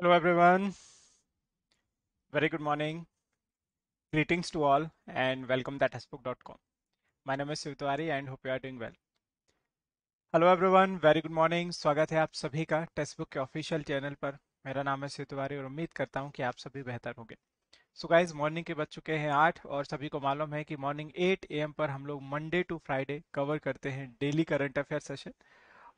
Hello, everyone. Very good morning. Greetings to all and welcome to hasbook.com. My name is Sivtwari and hope you are doing well. Hello everyone very good morning स्वागत है आप सभी का text book के official channel पर मेरा नाम है सितुवारी और उम्मीद करता हूं कि आप सभी बेहतर होंगे सो गाइज मॉर्निंग के बज चुके हैं आठ और सभी को मालूम है कि मॉर्निंग एट ए पर हम लोग मंडे टू फ्राइडे कवर करते हैं डेली करंट अफेयर सेशन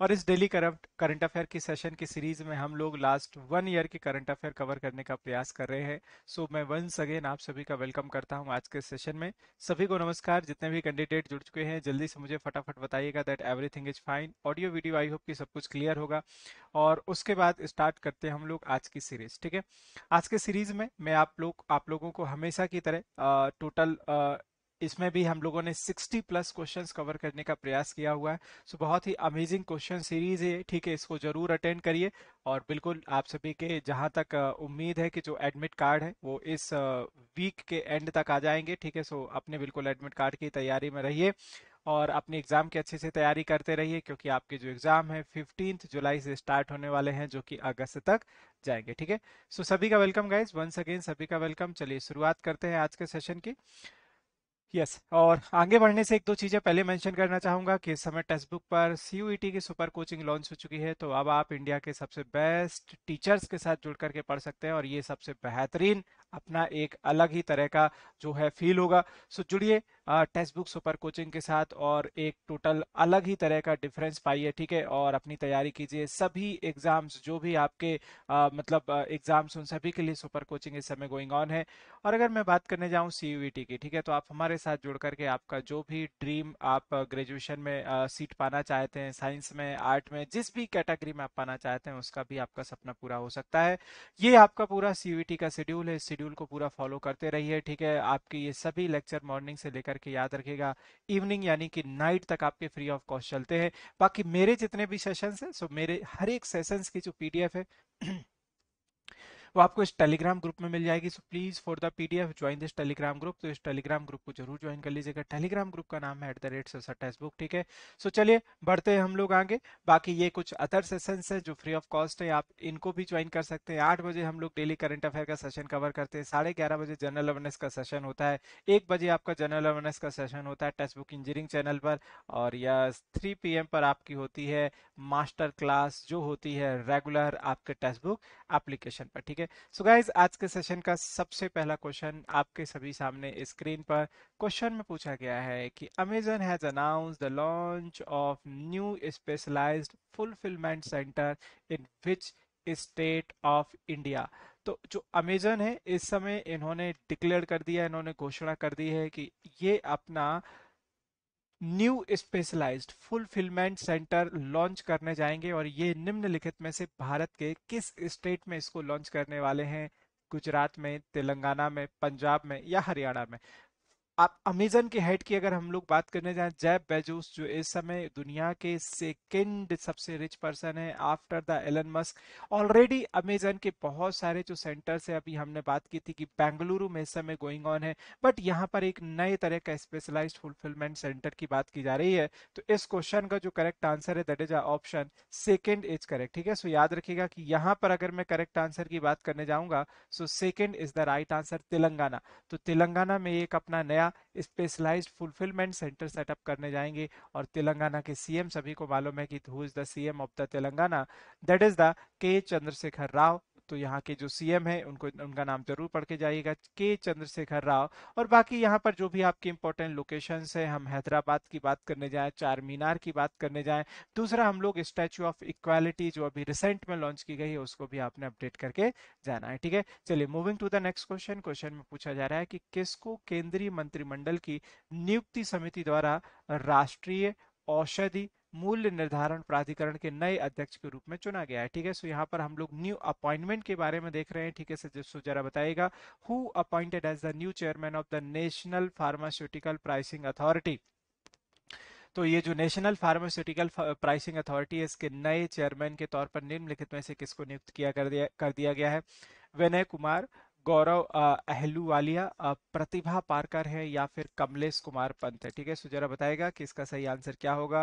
और इस डेली करंट अफेयर की सेशन की सीरीज में हम लोग लास्ट वन ईयर के करंट अफेयर कवर करने का प्रयास कर रहे हैं सो so, मैं वंस अगेन आप सभी का वेलकम करता हूं आज के सेशन में सभी को नमस्कार जितने भी कैंडिडेट जुड़ चुके हैं जल्दी से मुझे फटाफट बताइएगा that everything is fine audio video I hope की सब कुछ क्लियर होगा और उसके बाद स्टार्ट करते हैं हम लोग आज की सीरीज ठीक है आज के सीरीज में मैं आप लोग आप लोगों को हमेशा की तरह टोटल इसमें भी हम लोगों ने 60 प्लस क्वेश्चंस कवर करने का प्रयास किया हुआ है सो so, बहुत ही अमेजिंग क्वेश्चन सीरीज है ठीक है इसको जरूर अटेंड करिए और बिल्कुल आप सभी के जहां तक उम्मीद है कि जो एडमिट कार्ड है वो इस वीक के एंड तक आ जाएंगे ठीक है सो अपने बिल्कुल एडमिट कार्ड की तैयारी में रहिए और अपने एग्जाम की अच्छे से तैयारी करते रहिए क्योंकि आपके जो एग्जाम है फिफ्टीन जुलाई से स्टार्ट होने वाले हैं जो कि अगस्त तक जाएंगे ठीक है सो सभी का वेलकम गाइज वंस अगेन सभी का वेलकम चलिए शुरुआत करते हैं आज के सेशन की यस yes, और आगे बढ़ने से एक दो चीज़ें पहले मेंशन करना चाहूँगा कि इस समय टेक्स्ट बुक पर सी e की सुपर कोचिंग लॉन्च हो चुकी है तो अब आप इंडिया के सबसे बेस्ट टीचर्स के साथ जुड़ करके पढ़ सकते हैं और ये सबसे बेहतरीन अपना एक अलग ही तरह का जो है फील होगा सो जुड़िए टेक्स्ट बुक सुपर कोचिंग के साथ और एक टोटल अलग ही तरह का डिफरेंस पाइए ठीक है और अपनी तैयारी कीजिए सभी एग्जाम्स जो भी आपके आ, मतलब एग्जाम्स उन सभी के लिए सुपर कोचिंग इस समय गोइंग ऑन है और अगर मैं बात करने जाऊँ सी e की ठीक है तो आप हमारे साथ जुड़ करके आपका जो भी ड्रीम आप ग्रेजुएशन में आ, सीट पाना चाहते हैं साइंस में आर्ट में जिस भी कैटेगरी में आप पाना चाहते हैं उसका भी आपका सपना पूरा हो सकता है ये आपका पूरा सी e का शेड्यूल है इस शेड्यूल को पूरा फॉलो करते रहिए ठीक है आपकी ये सभी लेक्चर मॉर्निंग से लेकर करके याद रखेगा इवनिंग यानी कि नाइट तक आपके फ्री ऑफ कॉस्ट चलते हैं बाकी मेरे जितने भी सेशंस हैं सो मेरे हर एक सेशंस की जो पीडीएफ है वो आपको इस टेलीग्राम ग्रुप में मिल जाएगी so please for the P D F join this Telegram group तो इस टेलीग्राम ग्रुप को जरूर ज्वाइन कर लीजिएगा टेलीग्राम ग्रुप का नाम है एट द रेट सर ठीक है सो चलिए बढ़ते हैं हम लोग आगे बाकी ये कुछ अदर सेशन है जो फ्री ऑफ कॉस्ट है आप इनको भी ज्वाइन कर सकते हैं आठ बजे हम लोग डेली करंट अफेयर का सेशन कवर करते हैं साढ़े ग्यारह बजे जनरल अवेयरनेस का सेशन होता है एक बजे आपका जनरल अवेयरनेस का सेशन होता है बुक इंजीनियरिंग चैनल पर और या थ्री पी पर आपकी होती है मास्टर क्लास जो होती है रेगुलर आपके बुक एप्लीकेशन पर ठीक है ठीक है सो गाइज आज के सेशन का सबसे पहला क्वेश्चन आपके सभी सामने स्क्रीन पर क्वेश्चन में पूछा गया है कि Amazon has announce the launch of new specialise fulfilment centre in which state of India तो जो अमेजन है इस समय इन्होंने डिक्लेयर कर दिया इन्होंने घोषणा कर दी है कि ये अपना new specialised fulfilment centre launch करने जाएंगे और ये निम्नलिखित में से भारत के किस स्टेट में इसको लॉन्च करने वाले हैं गुजरात में तेलंगाना में पंजाब में या हरियाणा में आप अमेजन के हेड की अगर हम लोग बात करने जाए जैब बेजोस जो इस समय दुनिया के सेकेंड सबसे रिच पर्सन है after the Elon Musk already Amazon के बहुत सारे जो सेंटर्स है अभी हमने बात की थी कि बेंगलुरु में इस समय गोइंग ऑन है बट यहाँ पर एक नए तरह का स्पेशलाइज फुलफिलमेंट सेंटर की बात की जा रही है तो इस क्वेश्चन का जो करेक्ट आंसर है that is option second is correct ठीक है सो याद रखिएगा कि यहाँ पर अगर मैं करेक्ट आंसर की बात करने जाऊंगा so second is the right answer Telangana तो तेलंगाना में एक अपना नया specialise specialised fulfilment centre setup करने जाएंगे और तेलंगाना के सीएम सभी को मालूम है कि who is the CM of the Telangana that is the K Chandrashekar Rao तो यहाँ के जो सीएम है उनको उनका नाम जरूर पढ़ के जाइएगा के चंद्रशेखर राव और बाकी यहाँ पर जो भी आपके इंपॉर्टेंट लोकेशन है हम हैदराबाद की बात करने जाए चार मीनार की बात करने जाए दूसरा हम लोग स्टैचू ऑफ इक्वालिटी जो अभी रिसेंट में लॉन्च की गई है उसको भी आपने अपडेट करके जाना है ठीक है चलिए moving to the next question question में पूछा जा रहा है कि किसको केंद्रीय मंत्रिमंडल की नियुक्ति समिति द्वारा राष्ट्रीय औषधि मूल्य निर्धारण प्राधिकरण के नए अध्यक्ष के रूप में चुना गया है ठीक है सो यहाँ पर हम लोग न्यू अपॉइंटमेंट के बारे में देख रहे हैं ठीक है सो जरा बताएगा who appointed as the new chairman of the National Pharmaceutical Pricing Authority तो ये जो नेशनल फार्मास्यूटिकल प्राइसिंग अथॉरिटी है इसके नए चेयरमैन के तौर पर निम्नलिखित में से किसको नियुक्त किया कर दिया कर दिया गया है विनय कुमार गौरव अहलूवालिया प्रतिभा पारकर है या फिर कमलेश कुमार पंत है ठीक है सुजरा बताएगा कि इसका सही आंसर क्या होगा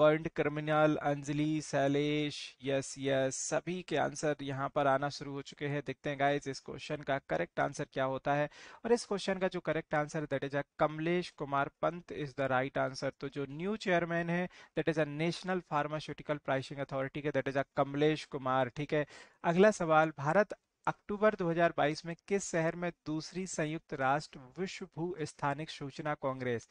बर्ड क्रिमिनल अंजलि शैलेश यस यस सभी के आंसर यहां पर आना शुरू हो चुके हैं देखते हैं गाइस इस क्वेश्चन का करेक्ट आंसर क्या होता है और इस क्वेश्चन का जो correct answer that is a Kamlesh Kumar Pant is the right answer तो जो न्यू चेयरमैन है that is a National Pharmaceutical Pricing Authority के that is a Kamlesh Kumar ठीक है अगला सवाल भारत अक्टूबर 2022 में किस शहर में दूसरी संयुक्त राष्ट्र विश्व भू स्थानिक सूचना congress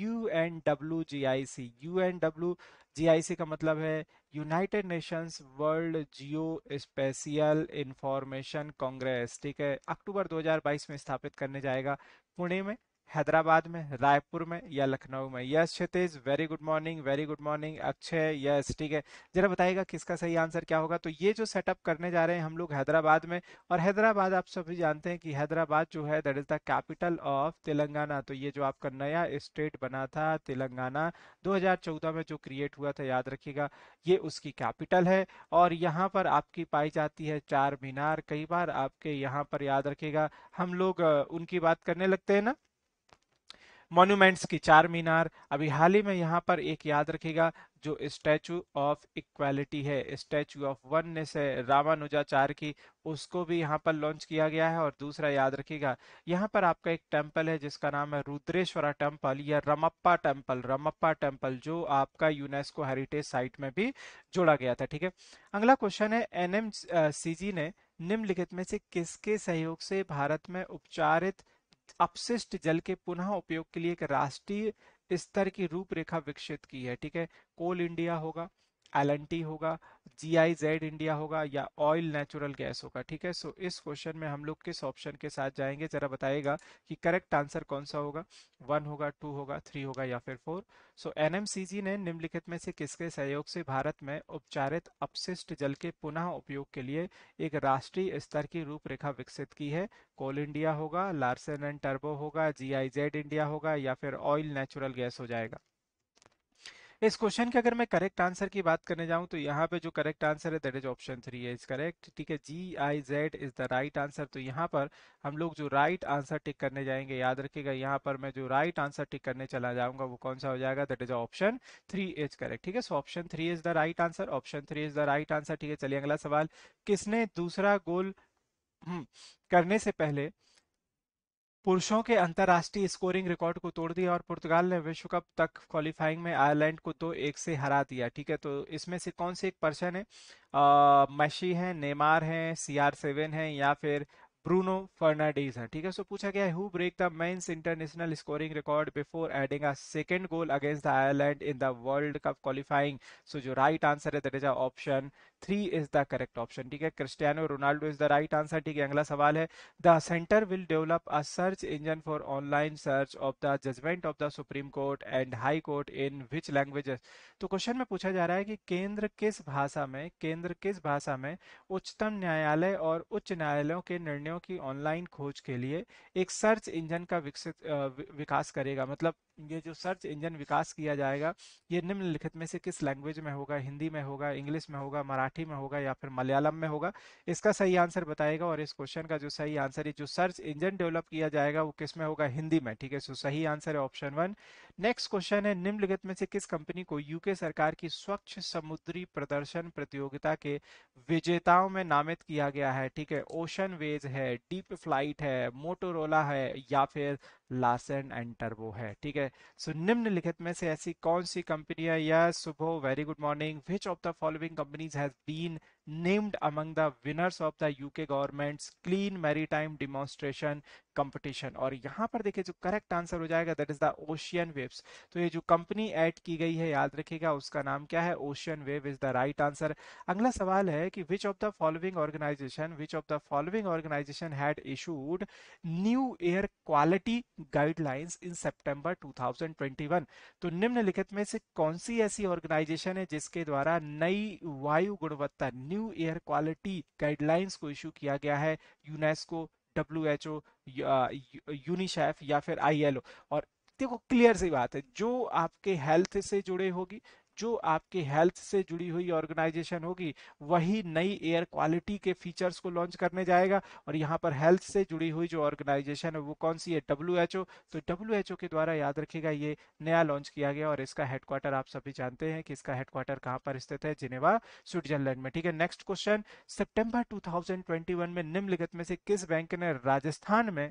U N W G I C U N W G I C का मतलब है United Nations World geospatial information congress ठीक है अक्टूबर 2022 में स्थापित करने जाएगा पुणे में हैदराबाद में रायपुर में या लखनऊ में yes Kshitij very good morning very good morning Akshay yes ठीक है जरा बताइएगा किसका सही आंसर क्या होगा तो ये जो सेटअप करने जा रहे हैं हम लोग हैदराबाद में और हैदराबाद आप सभी जानते हैं कि हैदराबाद जो है that is the capital of Telangana तो ये जो आपका नया स्टेट बना था तेलंगाना दो में जो क्रिएट हुआ था याद रखिएगा ये उसकी कैपिटल है और यहाँ पर आपकी पाई जाती है चार मीनार कई बार आपके यहाँ पर याद रखेगा हम लोग उनकी बात करने लगते हैं ना मॉन्यूमेंट्स की चार मीनार अभी हाल ही में यहाँ पर एक याद रखेगा जो स्टैचू ऑफ इक्वालिटी है स्टैचू ऑफ वननेस है रामानुजाचार्य की उसको भी यहाँ पर लॉन्च किया गया है और दूसरा याद रखिएगा यहाँ पर आपका एक टेम्पल है जिसका नाम है रुद्रेश्वरा टेम्पल या रमप्पा टेम्पल रमप्पा टेम्पल जो आपका यूनेस्को हेरिटेज साइट में भी जोड़ा गया था ठीक है अगला क्वेश्चन है एन ने निम्नलिखित में से किसके सहयोग से भारत में उपचारित अपशिष्ट जल के पुनः उपयोग के लिए एक राष्ट्रीय स्तर की रूपरेखा विकसित की है ठीक है कोल इंडिया होगा एल होगा जी आई जेड इंडिया होगा या ऑयल नेचुरल गैस होगा ठीक है सो so, इस क्वेश्चन में हम लोग किस ऑप्शन के साथ जाएंगे जरा बताएगा कि करेक्ट आंसर कौन सा होगा वन होगा टू होगा थ्री होगा या फिर फोर सो सी एनएमसीजी ने निम्नलिखित में से किसके सहयोग से भारत में उपचारित अपशिष्ट जल के पुनः उपयोग के लिए एक राष्ट्रीय स्तर की रूपरेखा विकसित की है कोल इंडिया होगा लार्सन एंड टर्बो होगा जी आई जेड इंडिया होगा या फिर ऑयल नेचुरल गैस हो जाएगा इस क्वेश्चन के अगर मैं करेक्ट आंसर की बात करने जाऊं तो यहाँ पे जो करेक्ट आंसर है दैट इज ऑप्शन थ्री है इज करेक्ट ठीक है G I Z is the right answer तो यहाँ पर हम लोग जो राइट आंसर टिक करने जाएंगे याद रखिएगा यहाँ पर मैं जो राइट आंसर टिक करने चला जाऊंगा वो कौन सा हो जाएगा that is option three is correct ठीक है so option three is the right answer option three is the right answer ठीक है चलिए अगला सवाल किसने दूसरा गोल हम्म, करने से पहले पुरुषों के अंतर्राष्ट्रीय स्कोरिंग रिकॉर्ड को तोड़ दिया और पुर्तगाल ने विश्व कप तक क्वालिफाइंग में आयरलैंड को तो एक से हरा दिया ठीक है तो इसमें से कौन से एक पर्सन है मैशी है नेमार है सी आर सेवन है या फिर ब्रूनो फर्नाडीज है ठीक है सो पूछा गया है who break the men's international scoring record before adding a second goal against the Ireland in the world cup qualifying so जो राइट आंसर है that is option three is the correct option ठीक है Cristiano Ronaldo is the right answer ठीक है अगला सवाल है the centre will develop a search engine for online search of the judgement of the Supreme Court and High court in which languages तो question में पूछा जा रहा है कि केंद्र किस भाषा में केंद्र किस भाषा में उच्चतम न्यायालय और उच्च न्यायालयों के निर्णयों की ऑनलाइन खोज के लिए एक सर्च इंजन का विकसित विकास करेगा मतलब ये जो सर्च इंजन विकास किया जाएगा ये निम्नलिखित में से किस लैंग्वेज में होगा हिंदी में होगा इंग्लिश में होगा मराठी मराठी में होगा या फिर मलयालम में होगा इसका सही आंसर बताएगा और इस क्वेश्चन का जो सही आंसर है जो सर्च इंजन डेवलप किया जाएगा वो किस में होगा हिंदी में ठीक है सो सही आंसर है ऑप्शन वन नेक्स्ट क्वेश्चन है निम्नलिखित में से किस कंपनी को यूके सरकार की स्वच्छ समुद्री प्रदर्शन प्रतियोगिता के विजेताओं में नामित किया गया है ठीक है ओशन वेज है डीप फ्लाइट है मोटोरोला है या फिर लासन एंड टर्बो है ठीक है सो so, निम्नलिखित में से ऐसी कौन सी कंपनियां या सुबह very good morning which of the following companies has been named among the winners of the UK government's clean maritime demonstration competition और यहाँ पर देखिए जो correct answer हो जाएगा that is the ocean Waves तो ये जो कंपनी add की गई है याद रखिएगा उसका नाम क्या है ocean Wave is the right answer अगला सवाल है कि which of the following organization which of the following organization had issued new air quality guidelines in September 2021 तो निम्नलिखित में से कौन सी ऐसी ऑर्गेनाइजेशन है जिसके द्वारा नई वायु गुणवत्ता new new air quality guidelines को इशू किया गया है UNESCO W H O UNICEF या फिर आई एल ओ और देखो क्लियर सी बात है जो आपके हेल्थ से जुड़े होगी जो आपके हेल्थ से जुड़ी हुई ऑर्गेनाइजेशन होगी वही नई एयर क्वालिटी के फीचर्स को लॉन्च करने जाएगा और यहाँ पर हेल्थ से जुड़ी हुई जो ऑर्गेनाइजेशन है वो कौन सी है डब्ल्यू तो डब्ल्यू के द्वारा याद रखेगा ये नया लॉन्च किया गया और इसका हेडक्वार्टर आप सभी जानते हैं कि इसका हेडक्वार्टर कहाँ पर स्थित है जिनेवा स्विट्जरलैंड में ठीक है नेक्स्ट क्वेश्चन सेप्टेम्बर टू में निम्नलिखित में से किस बैंक ने राजस्थान में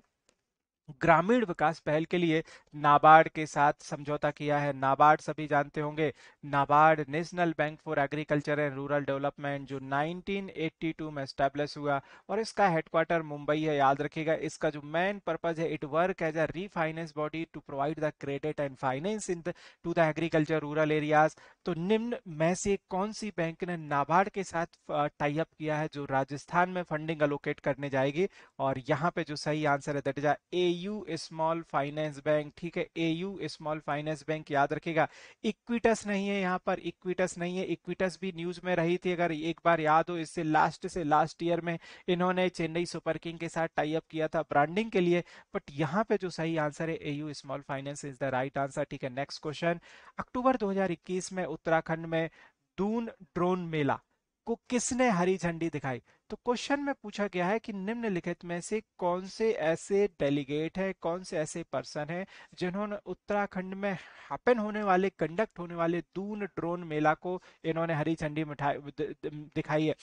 ग्रामीण विकास पहल के लिए नाबार्ड के साथ समझौता किया है नाबार्ड सभी जानते होंगे NABARD national bank for agriculture and rural development जो 1982 में स्टैब्लिश हुआ और इसका हेडक्वार्टर मुंबई है याद रखिएगा इसका जो मेन पर्पज है it work as a refinance body to provide the credit and finance in to the agriculture rural areas तो निम्न में से कौन सी बैंक ने नाबार्ड के साथ टाई अप किया है जो राजस्थान में फंडिंग अलोकेट करने जाएगी और यहाँ पे जो सही आंसर है that is a AU small finance bank ठीक है एयू स्मॉल फाइनेंस बैंक याद रखेगा इक्विटस नहीं है यहाँ पर इक्विटस नहीं है इक्विटस भी न्यूज में रही थी अगर एक बार याद हो इससे लास्ट से लास्ट ईयर में इन्होंने चेन्नई सुपर किंग के साथ टाई अप किया था ब्रांडिंग के लिए बट यहाँ पे जो सही आंसर है AU small finance is the right answer ठीक है नेक्स्ट क्वेश्चन अक्टूबर दो में उत्तराखंड में दून ड्रोन मेला को किसने हरी झंडी दिखाई तो क्वेश्चन में पूछा गया है कि निम्नलिखित में से कौन से ऐसे डेलीगेट है कौन से ऐसे पर्सन है जिन्होंने उत्तराखंड में हैपन होने वाले कंडक्ट होने वाले दून ड्रोन मेला को इन्होंने हरी झंडी दिखाई है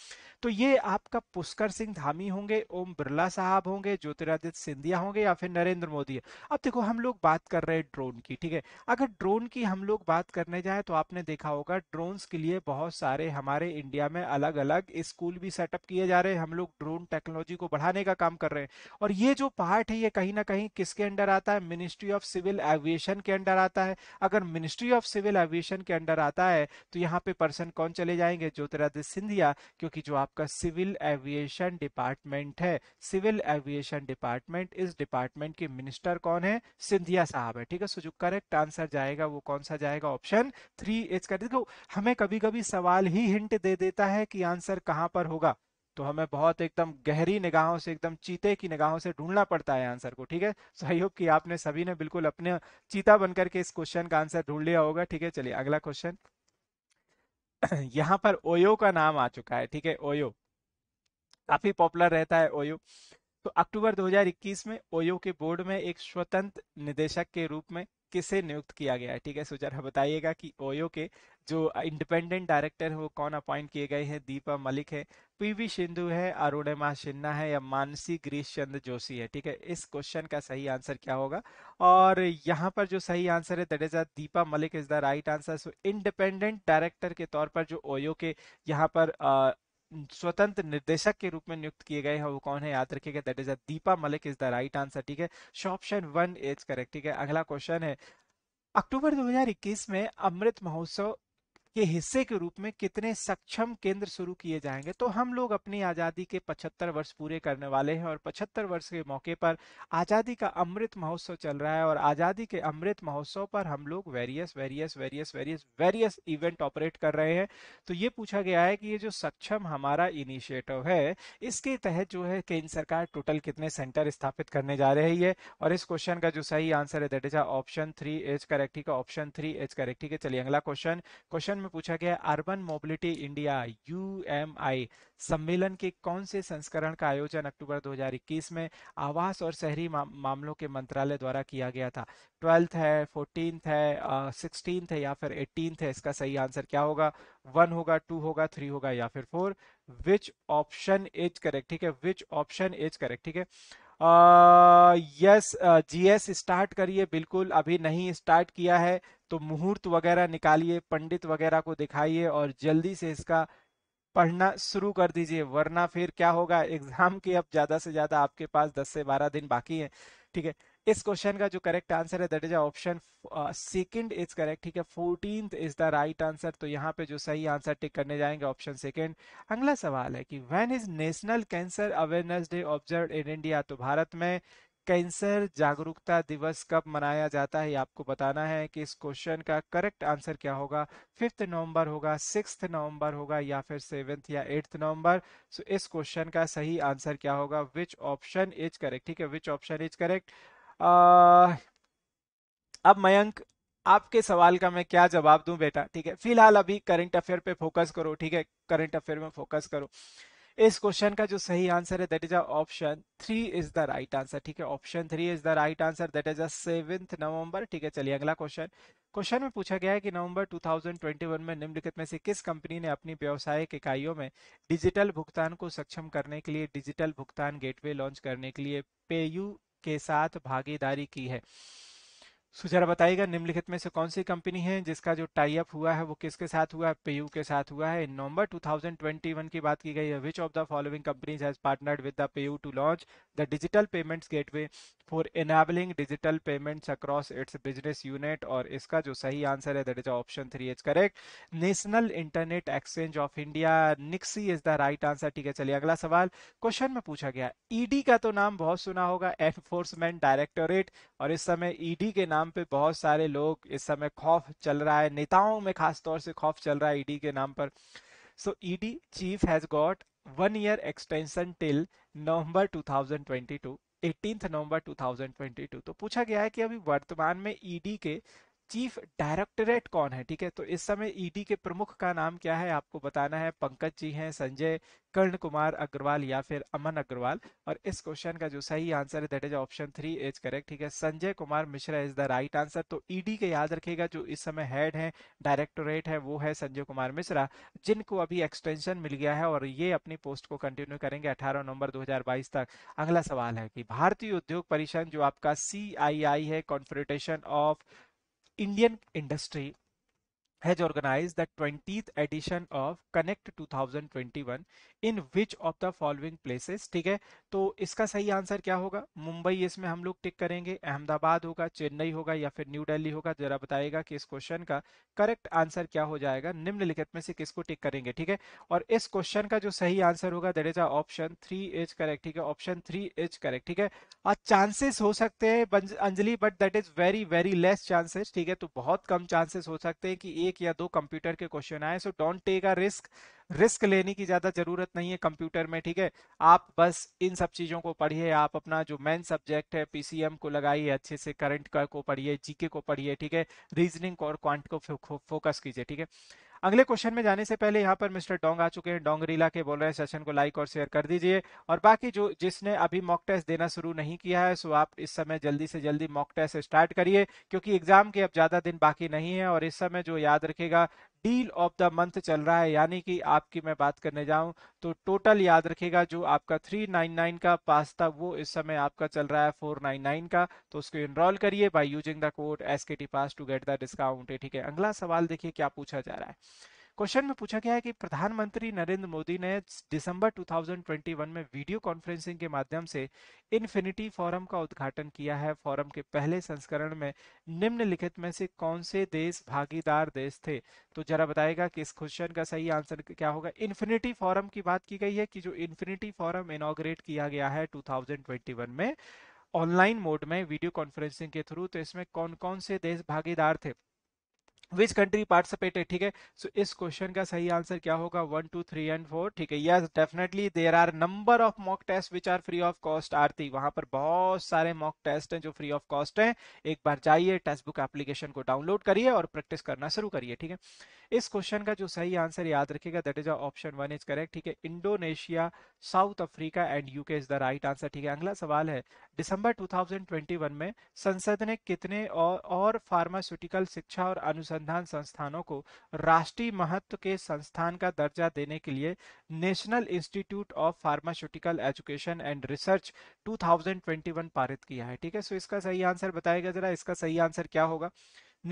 तो ये आपका पुष्कर सिंह धामी होंगे ओम बिरला साहब होंगे ज्योतिरादित्य सिंधिया होंगे या फिर नरेंद्र मोदी अब देखो हम लोग बात कर रहे हैं ड्रोन की ठीक है अगर ड्रोन की हम लोग बात करने जाए तो आपने देखा होगा ड्रोन के लिए बहुत सारे हमारे इंडिया में अलग अलग स्कूल भी सेटअप किए जा रहे हैं हम लोग ड्रोन टेक्नोलॉजी को बढ़ाने का काम कर रहे हैं और ये जो पार्ट है ये कहीं ना कहीं किसके अंडर आता है मिनिस्ट्री ऑफ सिविल एविएशन के अंडर आता है अगर मिनिस्ट्री ऑफ सिविल एविएशन के अंडर आता है तो यहाँ पे पर्सन कौन चले जाएंगे ज्योतिरादित्य सिंधिया क्योंकि जो आपका सिविल एविएशन डिपार्टमेंट है सिविल एविएशन डिपार्टमेंट इस डिपार्टमेंट के मिनिस्टर कौन है सिंधिया साहब है ठीक है सो जो करेक्ट आंसर जाएगा वो कौन सा जाएगा ऑप्शन थ्री इज कर देखो हमें कभी कभी सवाल ही हिंट दे देता है कि आंसर कहां पर होगा तो हमें बहुत एकदम गहरी निगाहों से एकदम चीते की निगाहों से ढूंढना पड़ता है आंसर को ठीक है सो आई कि आपने सभी ने बिल्कुल अपने चीता बनकर के इस क्वेश्चन का आंसर ढूंढ लिया होगा ठीक है चलिए अगला क्वेश्चन यहाँ पर ओयो का नाम आ चुका है ठीक है ओयो काफी पॉपुलर रहता है ओयो तो अक्टूबर 2021 में ओयो के बोर्ड में एक स्वतंत्र निदेशक के रूप में किसे नियुक्त किया गया है ठीक है सो जरा हाँ, बताइएगा कि ओयो के जो इंडिपेंडेंट डायरेक्टर हैं वो कौन अपॉइंट किए गए हैं दीपा मलिक है पीवी सिंधु है अरुणिमा सिन्हा है या मानसी गिरीश चंद्र जोशी है ठीक है इस क्वेश्चन का सही आंसर क्या होगा और यहाँ पर जो सही आंसर है that is Deepa Malik is the right answer so independent director के तौर पर जो ओयो के यहाँ पर स्वतंत्र निर्देशक के रूप में नियुक्त किए गए हैं वो कौन है याद रखिएगा that is a Deepa Malik is the right answer ठीक है ऑप्शन वन इज करेक्ट ठीक है अगला क्वेश्चन है अक्टूबर 2021 में अमृत महोत्सव के हिस्से के रूप में कितने सक्षम केंद्र शुरू किए जाएंगे तो हम लोग अपनी आज़ादी के 75 वर्ष पूरे करने वाले हैं और 75 वर्ष के मौके पर आज़ादी का अमृत महोत्सव चल रहा है और आज़ादी के अमृत महोत्सव पर हम लोग various various various various various event operate कर रहे हैं तो ये पूछा गया है कि ये जो सक्षम हमारा इनिशिएटिव है इसके तहत जो है केंद्र सरकार टोटल कितने सेंटर स्थापित करने जा रही है और इस क्वेश्चन का जो सही आंसर है that is option three as correct ठीक है ऑप्शन थ्री एज करेक्ट ठीक है चलिए अगला क्वेश्चन क्वेश्चन में पूछा गया अर्बन मोबिलिटी इंडिया यू सम्मेलन के कौन से संस्करण का आयोजन अक्टूबर 2021 में आवास और शहरी मा, मामलों के मंत्रालय द्वारा किया गया था ट्वेल्थ है फोर्टीन है सिक्सटीन है या फिर एटीन है इसका सही आंसर क्या होगा वन होगा टू होगा थ्री होगा या फिर four which option is correct ठीक है विच ऑप्शन इज करेक्ट ठीक है यस जीएस स्टार्ट करिए बिल्कुल अभी नहीं स्टार्ट किया है तो मुहूर्त वगैरह निकालिए पंडित वगैरह को दिखाइए और जल्दी से इसका पढ़ना शुरू कर दीजिए वरना फिर क्या होगा एग्जाम के अब ज्यादा से ज्यादा आपके पास 10 से 12 दिन बाकी है ठीक है इस क्वेश्चन का जो करेक्ट आंसर है that is option second is correct ठीक है fourteen is the right answer तो यहाँ पे जो सही आंसर टिक करने जाएंगे ऑप्शन सेकंड अगला सवाल है कि when is national cancer awareness day observe in India तो भारत में कैंसर जागरूकता दिवस कब मनाया जाता है आपको बताना है कि इस क्वेश्चन का करेक्ट आंसर क्या होगा फिफ्थ नवंबर होगा सिक्स नवंबर होगा या फिर सेवेंथ या एट्थ नवंबर सो इस क्वेश्चन का सही आंसर क्या होगा विच ऑप्शन इज करेक्ट ठीक है विच ऑप्शन इज करेक्ट अब मयंक आपके सवाल का मैं क्या जवाब दूं बेटा ठीक है फिलहाल अभी करंट अफेयर पे फोकस करो ठीक है करंट अफेयर में फोकस करो इस क्वेश्चन का जो सही आंसर है that is option three is the right answer ठीक है option three is the right answer that is seventh November ठीक है चलिए अगला क्वेश्चन क्वेश्चन में पूछा गया है कि नवंबर 2021 में निम्नलिखित में से किस कंपनी ने अपनी व्यवसायिक इकाइयों में डिजिटल भुगतान को सक्षम करने के लिए डिजिटल भुगतान गेटवे लॉन्च करने के लिए पेयू के साथ भागीदारी की है सुझा बताइएगा निम्नलिखित में से कौन सी कंपनी है जिसका जो टाई अप हुआ है वो किसके साथ हुआ है पेयू के साथ हुआ है इन नवंबर 2021 की बात की गई है which of the following companies has partnered with the PayU to launch the digital payments gateway for enabling digital payments across its business unit और इसका जो सही आंसर है that is option three is correct national internet exchange of India NIXI is the right answer ठीक है चलिए अगला सवाल क्वेश्चन में पूछा गया ईडी e का तो नाम बहुत सुना होगा एनफोर्समेंट डायरेक्टोरेट और इस समय ईडी e के नाम नाम पे बहुत सारे लोग इस समय खौफ चल रहा है नेताओं में खास तौर से खौफ चल रहा है ईडी e के नाम पर so ED chief has got one year extension till November 2022 18 November 2022 तो पूछा गया है कि अभी वर्तमान में ईडी e के चीफ डायरेक्टरेट कौन है ठीक है तो इस समय ईडी e के प्रमुख का नाम क्या है आपको बताना है पंकज जी हैं संजय कर्ण कुमार अग्रवाल या फिर अमन अग्रवाल और इस क्वेश्चन का जो सही आंसर है that is option three is correct ठीक है Sanjay Kumar Mishra is the right answer तो ईडी e के याद रखेगा जो इस समय हेड है डायरेक्टोरेट है वो है संजय कुमार मिश्रा जिनको अभी एक्सटेंशन मिल गया है और ये अपनी पोस्ट को कंटिन्यू करेंगे अठारह नवंबर दो तक अगला सवाल है कि भारतीय उद्योग परिषद जो आपका सी है confederation of Indian industry has organized the 20th edition of connect 2021 in which of the following places ठीक है तो इसका सही आंसर क्या होगा मुंबई इसमें हम लोग टिक करेंगे अहमदाबाद होगा चेन्नई होगा या फिर न्यू दिल्ली होगा जरा बताएगा कि इस क्वेश्चन का करेक्ट आंसर क्या हो जाएगा निम्नलिखित में से किसको टिक करेंगे ठीक है और इस क्वेश्चन का जो सही आंसर होगा that is option three is correct ठीक है ऑप्शन थ्री इज करेक्ट ठीक है और चांसेस हो सकते हैं Anjali but that is very very less chances ठीक है तो बहुत कम चांसेस हो सकते हैं कि एक एक या दो कंप्यूटर के क्वेश्चन आए so don't take a risk risk लेने की ज्यादा जरूरत नहीं है कंप्यूटर में ठीक है आप बस इन सब चीजों को पढ़िए आप अपना जो मेन सब्जेक्ट है पीसीएम को लगाइए अच्छे से करंट को पढ़िए जीके को पढ़िए ठीक है रीजनिंग और क्वांट को फोकस कीजिए ठीक है अगले क्वेश्चन में जाने से पहले यहाँ पर मिस्टर डोंग आ चुके हैं डोंगरीला के बोल रहे हैं सेशन को लाइक और शेयर कर दीजिए और बाकी जो जिसने अभी मॉक टेस्ट देना शुरू नहीं किया है सो आप इस समय जल्दी से जल्दी मॉक टेस्ट स्टार्ट करिए क्योंकि एग्जाम के अब ज्यादा दिन बाकी नहीं है और इस समय जो याद रखेगा डील ऑफ द मंथ चल रहा है यानी कि आपकी मैं बात करने जाऊं तो टोटल याद रखेगा जो आपका 399 का पास था वो इस समय आपका चल रहा है 499 का तो उसको इनरोल करिए by using the code S K T pass to get the discount ठीक है अगला सवाल देखिए क्या पूछा जा रहा है क्वेश्चन में पूछा गया है कि प्रधानमंत्री नरेंद्र मोदी ने दिसंबर 2021 में वीडियो कॉन्फ्रेंसिंग के माध्यम से इन्फिनिटी फोरम का उद्घाटन किया है फोरम के पहले संस्करण में निम्नलिखित में से कौन से देश भागीदार देश थे तो जरा बताएगा कि इस क्वेश्चन का सही आंसर क्या होगा इन्फिनिटी फोरम की बात की गई है कि जो इन्फिनिटी फोरम इनोग्रेट किया गया है टू में ऑनलाइन मोड में वीडियो कॉन्फ्रेंसिंग के थ्रू तो इसमें कौन कौन से देश भागीदार थे विच कंट्री पार्टिसिपेटेड ठीक है सो इस क्वेश्चन का सही आंसर क्या होगा one two three and four ठीक है yes definitely there are number of mock test which are free of cost Aarti वहां पर बहुत सारे मॉक टेस्ट हैं जो फ्री ऑफ कॉस्ट हैं एक बार जाइए टेस्ट बुक एप्लीकेशन को डाउनलोड करिए और प्रैक्टिस करना शुरू करिए ठीक है इस क्वेश्चन का जो सही आंसर याद रखिएगा that is option one is correct ठीक है Indonesia South Africa and UK is the right answer ठीक है अगला सवाल है दिसंबर टू में संसद ने कितने और, और फार्मास्यूटिकल शिक्षा और अनुसंधान अनुसंधान संस्थानों को राष्ट्रीय महत्व के संस्थान का दर्जा देने के लिए national institute of pharmaceutical education and research 2021 पारित किया है ठीक है सो इसका सही आंसर बताएगा जरा इसका सही आंसर क्या होगा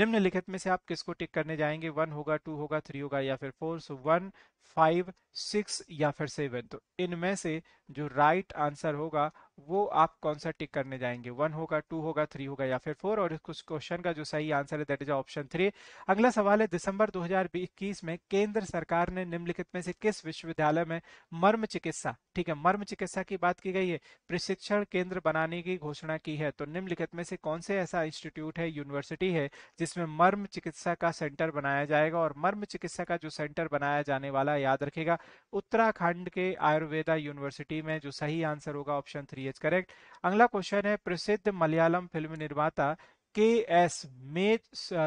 निम्नलिखित में से आप किसको टिक करने जाएंगे वन होगा टू होगा थ्री होगा या फिर four so one five six या फिर सेवन तो इनमें से जो राइट right आंसर होगा वो आप कौन सा टिक करने जाएंगे वन होगा टू होगा थ्री होगा या फिर फोर और इस क्वेश्चन का जो सही आंसर है दैट इज ऑप्शन थ्री अगला सवाल है दिसंबर 2021 में केंद्र सरकार ने निम्नलिखित में से किस विश्वविद्यालय में मर्म चिकित्सा ठीक है मर्म चिकित्सा की बात की गई है प्रशिक्षण केंद्र बनाने की घोषणा की है तो निम्नलिखित में से कौन से ऐसा इंस्टीट्यूट है यूनिवर्सिटी है जिसमें मर्म चिकित्सा का सेंटर बनाया जाएगा और मर्म चिकित्सा का जो सेंटर बनाया जाने वाला वाला याद रखेगा उत्तराखंड के आयुर्वेदा यूनिवर्सिटी में जो सही आंसर होगा ऑप्शन थ्री इज करेक्ट अगला क्वेश्चन है प्रसिद्ध मलयालम फिल्म निर्माता के एस मे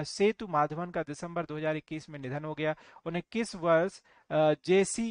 सेतु माधवन का दिसंबर 2021 में निधन हो गया उन्हें किस वर्ष जेसी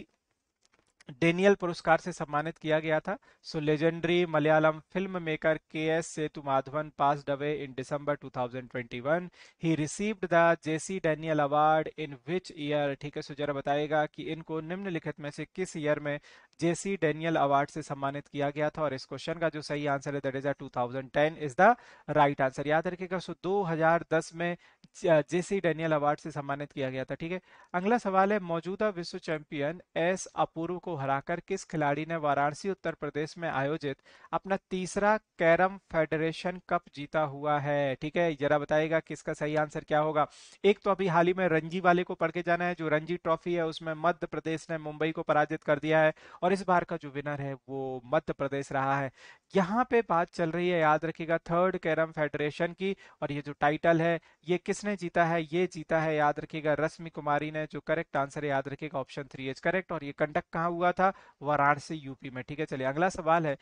डेनियल पुरस्कार से सम्मानित किया गया था so legendary Malayalam film maker K S Sethu Madhavan pass away in December 2021 he received the JC Daniel award in which year ठीक है सो जरा बताएगा कि इनको निम्नलिखित में से किस ईयर में जेसी डेनियल अवार्ड से सम्मानित किया गया था और इस क्वेश्चन का जो सही आंसर है that is two thousand ten is the right answer याद रखिएगा सो दो हजार दस में जेसी डेनियल अवार्ड से सम्मानित किया गया था ठीक है अगला सवाल है मौजूदा विश्व चैंपियन एस अपूर्व को हराकर किस खिलाड़ी ने वाराणसी उत्तर प्रदेश में आयोजित अपना तीसरा कैरम फेडरेशन कप जीता हुआ है ठीक है जरा बताएगा किसका सही आंसर क्या होगा एक तो अभी हाल ही में रणजी वाले को पढ़ के जाना है जो रणजी ट्रॉफी है उसमें मध्य प्रदेश ने मुंबई को पराजित कर दिया है और इस बार का जो विनर है वो मध्य प्रदेश रहा है यहाँ पे बात चल रही है याद रखिएगा थर्ड कैरम फेडरेशन की और ये जो टाइटल है ये किसने जीता है ये जीता है याद रखिएगा रश्मि कुमारी ने जो करेक्ट आंसर याद रखिएगा ऑप्शन थ्री इज करेक्ट और ये कंडक्ट कहाँ हुआ हुआ था वाराणसी यूपी में ठीक है चलिए अगला सवाल है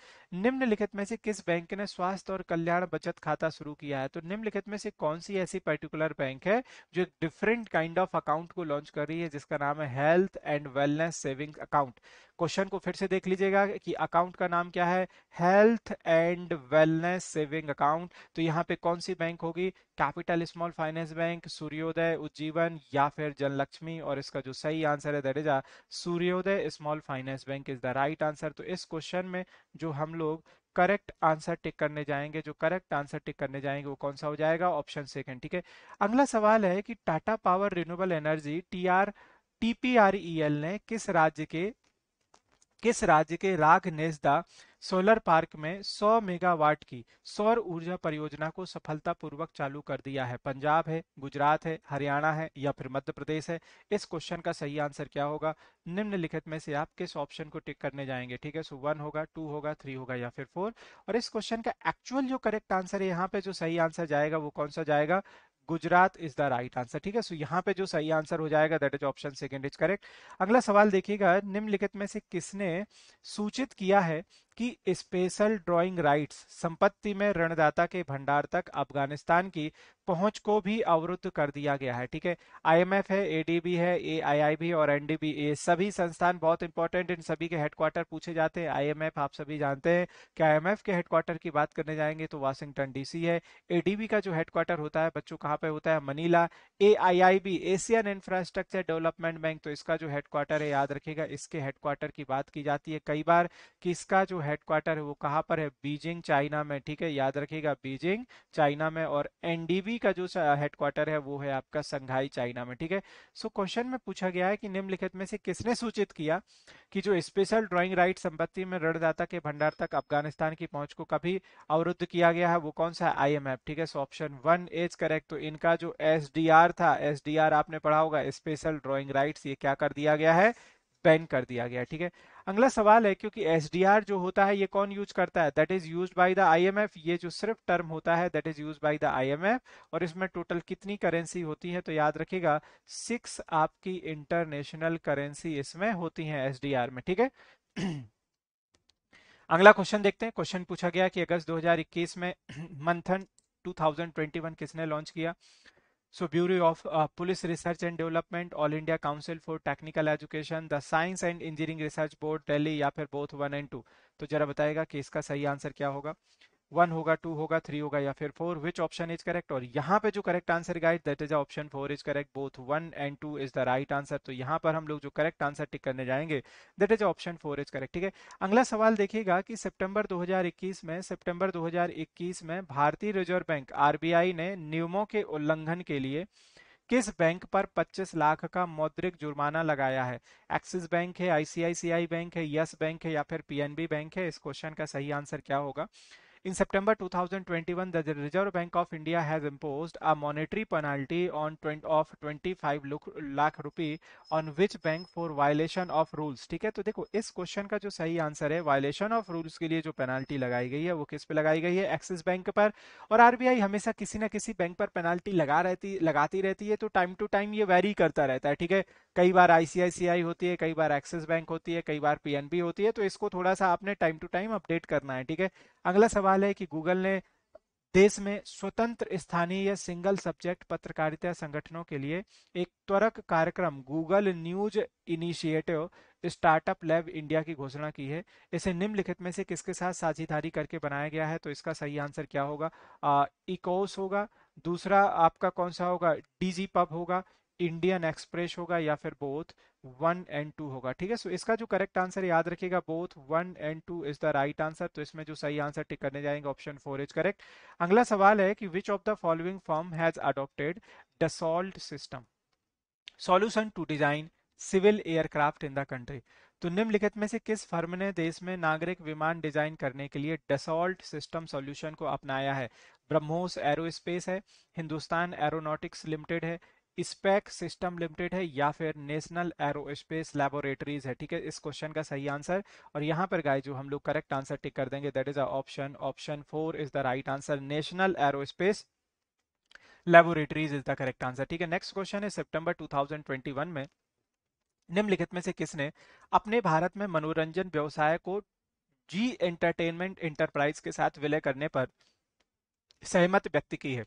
निम्नलिखित में से किस बैंक ने स्वास्थ्य और कल्याण बचत खाता शुरू किया है तो निम्नलिखित में से कौन सी ऐसी पर्टिकुलर बैंक है जो डिफरेंट काइंड ऑफ अकाउंट को लॉन्च कर रही है जिसका नाम है health and wellness saving account question को फिर से देख लीजिएगा कि अकाउंट का नाम क्या है health and wellness saving account तो यहाँ पे कौन सी बैंक होगी capital small finance bank Suryoday Ujjivan या फिर जनलक्ष्मी और इसका जो सही आंसर है दरेजा Suryoday small finance bank is the right answer तो इस क्वेश्चन में जो हम लोग करेक्ट आंसर टिक करने जाएंगे जो करेक्ट आंसर टिक करने जाएंगे वो कौन सा हो जाएगा ऑप्शन सेकंड ठीक है अगला सवाल है कि Tata power renewable energy T R TPREL ने किस राज्य के किस राज्य के राग नेजदा सोलर पार्क में 100 मेगावाट की सौर ऊर्जा परियोजना को सफलतापूर्वक चालू कर दिया है पंजाब है गुजरात है हरियाणा है या फिर मध्य प्रदेश है इस क्वेश्चन का सही आंसर क्या होगा निम्नलिखित में से आप किस ऑप्शन को टिक करने जाएंगे ठीक है सो वन होगा टू होगा थ्री होगा या फिर फोर और इस क्वेश्चन का एक्चुअल जो करेक्ट आंसर है यहाँ पे जो सही आंसर जाएगा वो कौन सा जाएगा Gujarat is the right answer ठीक है सो so, यहाँ पे जो सही आंसर हो जाएगा that is option second is correct अगला सवाल देखिएगा निम्नलिखित में से किसने सूचित किया है की स्पेशल ड्राइंग राइट्स संपत्ति में ऋणदाता के भंडार तक अफगानिस्तान की पहुंच को भी अवरुद्ध कर दिया गया है ठीक है आईएमएफ है एडीबी है ए और एनडीबी ये सभी संस्थान बहुत इंपॉर्टेंट इन सभी के हेडक्वार्टर पूछे जाते हैं आईएमएफ आप सभी जानते हैं कि आईएमएफ के हेडक्वार्टर की बात करने जाएंगे तो वाशिंगटन डीसी है एडीबी का जो हेडक्वार्टर होता है बच्चों कहाँ पे होता है Manila a Asian infrastructure development bank तो इसका जो हेडक्वार्टर है याद रखेगा इसके हेडक्वार्टर की बात की जाती है कई बार कि इसका जो हेडक्वार्टर है वो कहाँ पर है बीजिंग चाइना में ठीक है याद रखिएगा बीजिंग चाइना में और एनडीबी का जो हेडक्वार्टर है वो है आपका संघाई चाइना में ठीक है सो क्वेश्चन में पूछा गया है कि निम्नलिखित में से किसने सूचित किया कि जो स्पेशल ड्रॉइंग राइट संपत्ति में ऋणदाता के भंडार तक अफगानिस्तान की पहुंच को कभी अवरुद्ध किया गया है वो कौन सा आई ठीक है so option one is correct तो इनका जो एस था एस आपने पढ़ा होगा स्पेशल ड्रॉइंग राइट ये क्या कर दिया गया है बैन कर दिया गया ठीक है अगला सवाल है क्योंकि एस जो होता है ये कौन यूज करता है that is use by the IMF ये जो सिर्फ टर्म होता है that is use by the IMF और इसमें टोटल कितनी करेंसी होती है तो याद रखिएगा सिक्स आपकी इंटरनेशनल करेंसी इसमें होती है एस में ठीक है अगला क्वेश्चन देखते हैं क्वेश्चन पूछा गया कि अगस्त 2021 में मंथन 2021 किसने लॉन्च किया so bureau of police research and development all India council for technical education the science and engineering research board डेली या फिर बोथ वन एंड टू तो जरा बताएगा कि इसका सही आंसर क्या होगा वन होगा टू होगा थ्री होगा या फिर four which option is correct और यहाँ पे जो correct answer guide that is option four is correct both one and two is the right answer तो यहाँ पर हम लोग जो करेक्ट आंसर टिक करने जाएंगे that is option four is correct ठीक है अगला सवाल देखिएगा कि सितंबर 2021 में सितंबर 2021 में भारतीय रिजर्व बैंक आरबीआई ने नियमों के उल्लंघन के लिए किस बैंक पर 25 लाख का मौद्रिक जुर्माना लगाया है एक्सिस बैंक है आईसीआईसीआई बैंक है यस बैंक है या फिर पीएनबी बैंक है इस क्वेश्चन का सही आंसर क्या होगा In September 2021, the Reserve Bank of India has imposed a monetary penalty on 20, of 25 lakh rupee on which bank for violation of rules. ठीक है तो देखो इस क्वेश्चन का जो सही आंसर है violation of rules के लिए जो पेनाल्टी लगाई गई है वो किस पे लगाई गई है एक्सिस बैंक पर और आरबीआई हमेशा किसी ना किसी बैंक पर पेनाल्टी लगा रहती लगाती रहती है तो टाइम टू टाइम ये वेरी करता रहता है ठीक है कई बार आईसीआईसीआई होती है कई बार एक्सिस बैंक होती है कई बार पीएनबी होती है तो इसको थोड़ा सा आपने टाइम टू टाइम अपडेट करना है ठीक है अगला सवाल है कि गूगल ने देश में स्वतंत्र स्थानीय सिंगल सब्जेक्ट पत्रकारिता संगठनों के लिए एक त्वरक कार्यक्रम Google news initiative startup lab India की घोषणा की है इसे निम्नलिखित में से किसके साथ साझेदारी करके बनाया गया है तो इसका सही आंसर क्या होगा इकोस होगा दूसरा आपका कौन सा होगा डीजी पब होगा इंडियन एक्सप्रेस होगा या फिर बोथ वन एंड टू होगा ठीक है सो इसका जो करेक्ट आंसर याद रखिएगा both one and two is the right answer तो इसमें जो सही आंसर टिक करने जाएंगे ऑप्शन फोर इज करेक्ट अगला सवाल है कि which of the following form has adopted Dassault system solution to design civil aircraft in the country तो निम्नलिखित में से किस फर्म ने देश में नागरिक विमान डिजाइन करने के लिए डसॉल्ट सिस्टम सॉल्यूशन को अपनाया है ब्रह्मोस एरोस्पेस है हिंदुस्तान एरोनॉटिक्स लिमिटेड है स्पेक सिस्टम लिमिटेड है या फिर नेशनल एरोस्पेस लेबोरेटरीज है ठीक है इस क्वेश्चन का सही आंसर और यहाँ पर गाय जो हम लोग करेक्ट आंसर टिक कर देंगे that is a option option four is the right answer national aerospace laboratories is the correct answer ठीक है नेक्स्ट क्वेश्चन है सितंबर 2021 में निम्नलिखित में से किसने अपने भारत में मनोरंजन व्यवसाय को जी एंटरटेनमेंट इंटरप्राइज के साथ विलय करने पर सहमत व्यक्त की है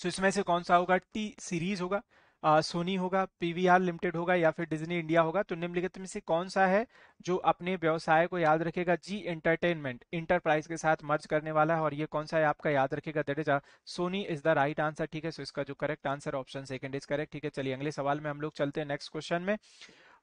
सो इसमें से कौन सा होगा टी सीरीज होगा सोनी होगा पीवीआर लिमिटेड होगा या फिर डिज्नी इंडिया होगा तो निम्नलिखित में से कौन सा है जो अपने व्यवसाय को याद रखेगा जी एंटरटेनमेंट इंटरप्राइज के साथ मर्ज करने वाला है और ये कौन सा है आपका याद रखेगा that is Sony is the right answer ठीक है सो इसका जो correct answer option second is correct ठीक है चलिए अगले सवाल में हम लोग चलते हैं नेक्स्ट क्वेश्चन में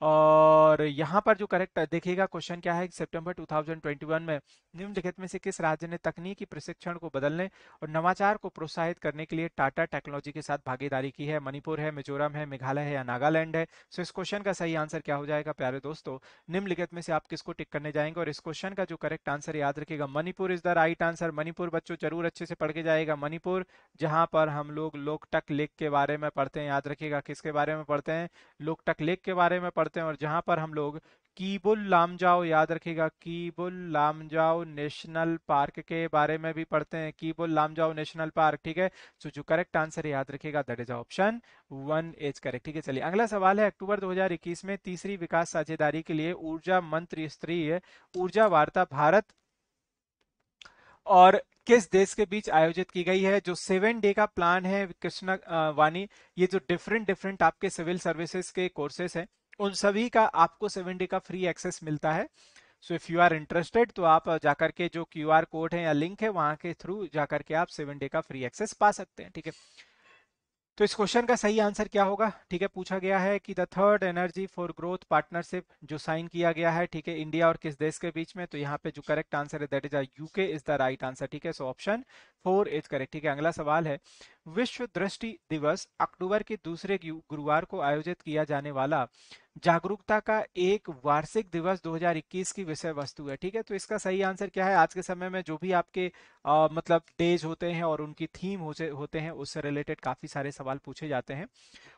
और यहाँ पर जो करेक्ट देखिएगा क्वेश्चन क्या है सितंबर 2021 में निम्नलिखित में से किस राज्य ने तकनीकी प्रशिक्षण को बदलने और नवाचार को प्रोत्साहित करने के लिए टाटा टेक्नोलॉजी के साथ भागीदारी की है मणिपुर है मिजोरम है मेघालय है या नागालैंड है सो इस क्वेश्चन का सही आंसर क्या हो जाएगा प्यारे दोस्तों निम्नलिखित में से आप किसको टिक करने जाएंगे और इस क्वेश्चन का जो करेक्ट आंसर याद रखेगा Manipur is the right answer Manipur बच्चों जरूर अच्छे से पढ़ के जाएगा मणिपुर जहां पर हम लोग लोकटक लेक के बारे में पढ़ते हैं याद रखेगा किसके बारे में पढ़ते हैं लोकटक लेक के बारे में पढ़ते हैं और जहां पर हम लोग कीबुल लामजाओ याद रखिएगा कीबुल लामजाओ नेशनल पार्क के बारे में भी पढ़ते हैं कीबुल लामजाओ नेशनल पार्क ठीक है सो जो करेक्ट आंसर याद रखिएगा that is option one is correct ठीक है चलिए अगला सवाल है अक्टूबर 2021 में तीसरी विकास साझेदारी के लिए ऊर्जा मंत्री स्तरीय ऊर्जा वार्ता भारत और किस देश के बीच आयोजित की गई है जो सेवन डे का प्लान है कृष्णा वानी ये जो डिफरेंट डिफरेंट आपके सिविल सर्विसेज के कोर्सेस है उन सभी का आपको सेवन डे का फ्री एक्सेस मिलता है so if you are interested तो आप जाकर के जो क्यू आर कोड है या लिंक है वहां के थ्रू जाकर के आप सेवन डे का फ्री एक्सेस पा सकते हैं ठीक है तो इस क्वेश्चन का सही आंसर क्या होगा ठीक है पूछा गया है कि the third energy for growth partnership जो साइन किया गया है ठीक है इंडिया और किस देश के बीच में तो यहाँ पे जो करेक्ट आंसर है that is UK is the right answer ठीक है so option four is correct ठीक है अगला सवाल है विश्व दृष्टि दिवस अक्टूबर के दूसरे गुरुवार को आयोजित किया जाने वाला जागरूकता का एक वार्षिक दिवस 2021 की विषय वस्तु है ठीक है तो इसका सही आंसर क्या है आज के समय में जो भी आपके आ, मतलब डेज होते हैं और उनकी थीम हो, होते हैं उससे रिलेटेड काफी सारे सवाल पूछे जाते हैं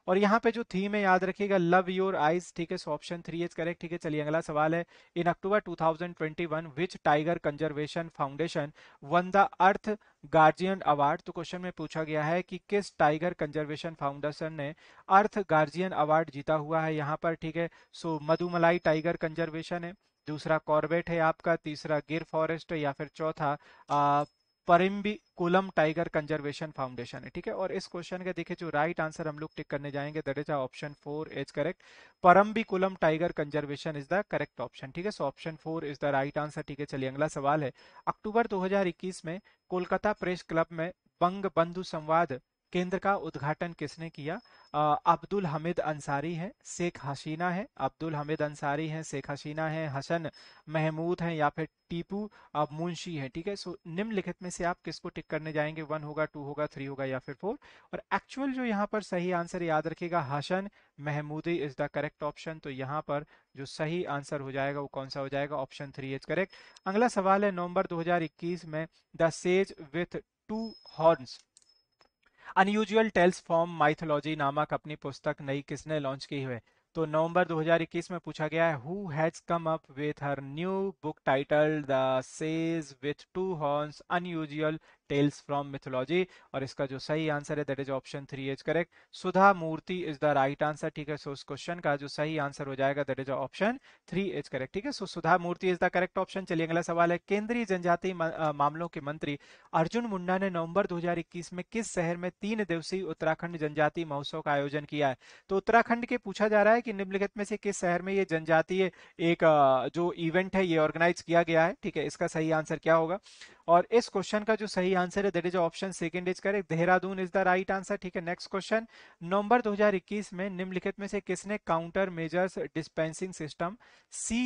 और यहाँ पे जो थीम है याद रखिएगा लव योर आइज ठीक है so option three is correct ठीक है चलिए अगला सवाल है in October two thousand twenty one which tiger conservation foundation won the earth guardian award तो क्वेश्चन में पूछा गया है कि किस टाइगर कंजर्वेशन फाउंडेशन ने अर्थ गार्जियन अवार्ड जीता हुआ है यहाँ पर ठीक है सो मधुमलाई टाइगर कंजर्वेशन है दूसरा कॉर्बेट है आपका तीसरा गिर फॉरेस्ट है या फिर चौथा Parambikulam tiger conservation foundation है ठीक है और इस क्वेश्चन का देखिए जो राइट आंसर हम लोग टिक करने जाएंगे that is option four is correct Parambikulam tiger conservation is the correct option ठीक है so option four is the right answer ठीक है चलिए अगला सवाल है अक्टूबर 2021 में कोलकाता प्रेस क्लब में बंग बंधु संवाद केंद्र का उद्घाटन किसने किया अब्दुल हमिद अंसारी है शेख हसीना है अब्दुल हमिद अंसारी है शेख हसीना है हसन महमूद है या फिर टीपू अब मुंशी है ठीक है सो निम्नलिखित में से आप किसको टिक करने जाएंगे वन होगा टू होगा थ्री होगा या फिर फोर और एक्चुअल जो यहाँ पर सही आंसर याद रखेगा Hasan Mahmudi is the correct option तो यहाँ पर जो सही आंसर हो जाएगा वो कौन सा हो जाएगा ऑप्शन थ्री इज करेक्ट अगला सवाल है नवंबर 2021 में the sage with two horns unusual tales from mythology नामक अपनी पुस्तक नई किसने लॉन्च की है तो नवंबर 2021 में पूछा गया है who has come up with her new book title the sage with two horns unusual tales from mythology और इसका जो सही आंसर है that is option three is correct Sudha Murty is the right answer ठीक है सो इस क्वेश्चन का जो सही आंसर हो जाएगा that is option three is correct ठीक है so Sudha Murty is the correct option चलिए अगला सवाल है केंद्रीय जनजाति मामलों के मंत्री अर्जुन मुंडा ने नवंबर 2021 में किस शहर में तीन दिवसीय उत्तराखंड जनजाति महोत्सव का आयोजन किया है तो उत्तराखंड के पूछा जा रहा है कि निम्नलिखित में से किस शहर में ये जनजातीय एक जो इवेंट है ये ऑर्गेनाइज किया गया है ठीक है इसका सही आंसर क्या होगा और इस क्वेश्चन का जो सही आंसर है that is option second is correct Dehradun is the right answer ठीक है नेक्स्ट क्वेश्चन नवंबर 2021 में निम्नलिखित में से किसने काउंटर मेजर्स डिस्पेंसिंग सिस्टम सी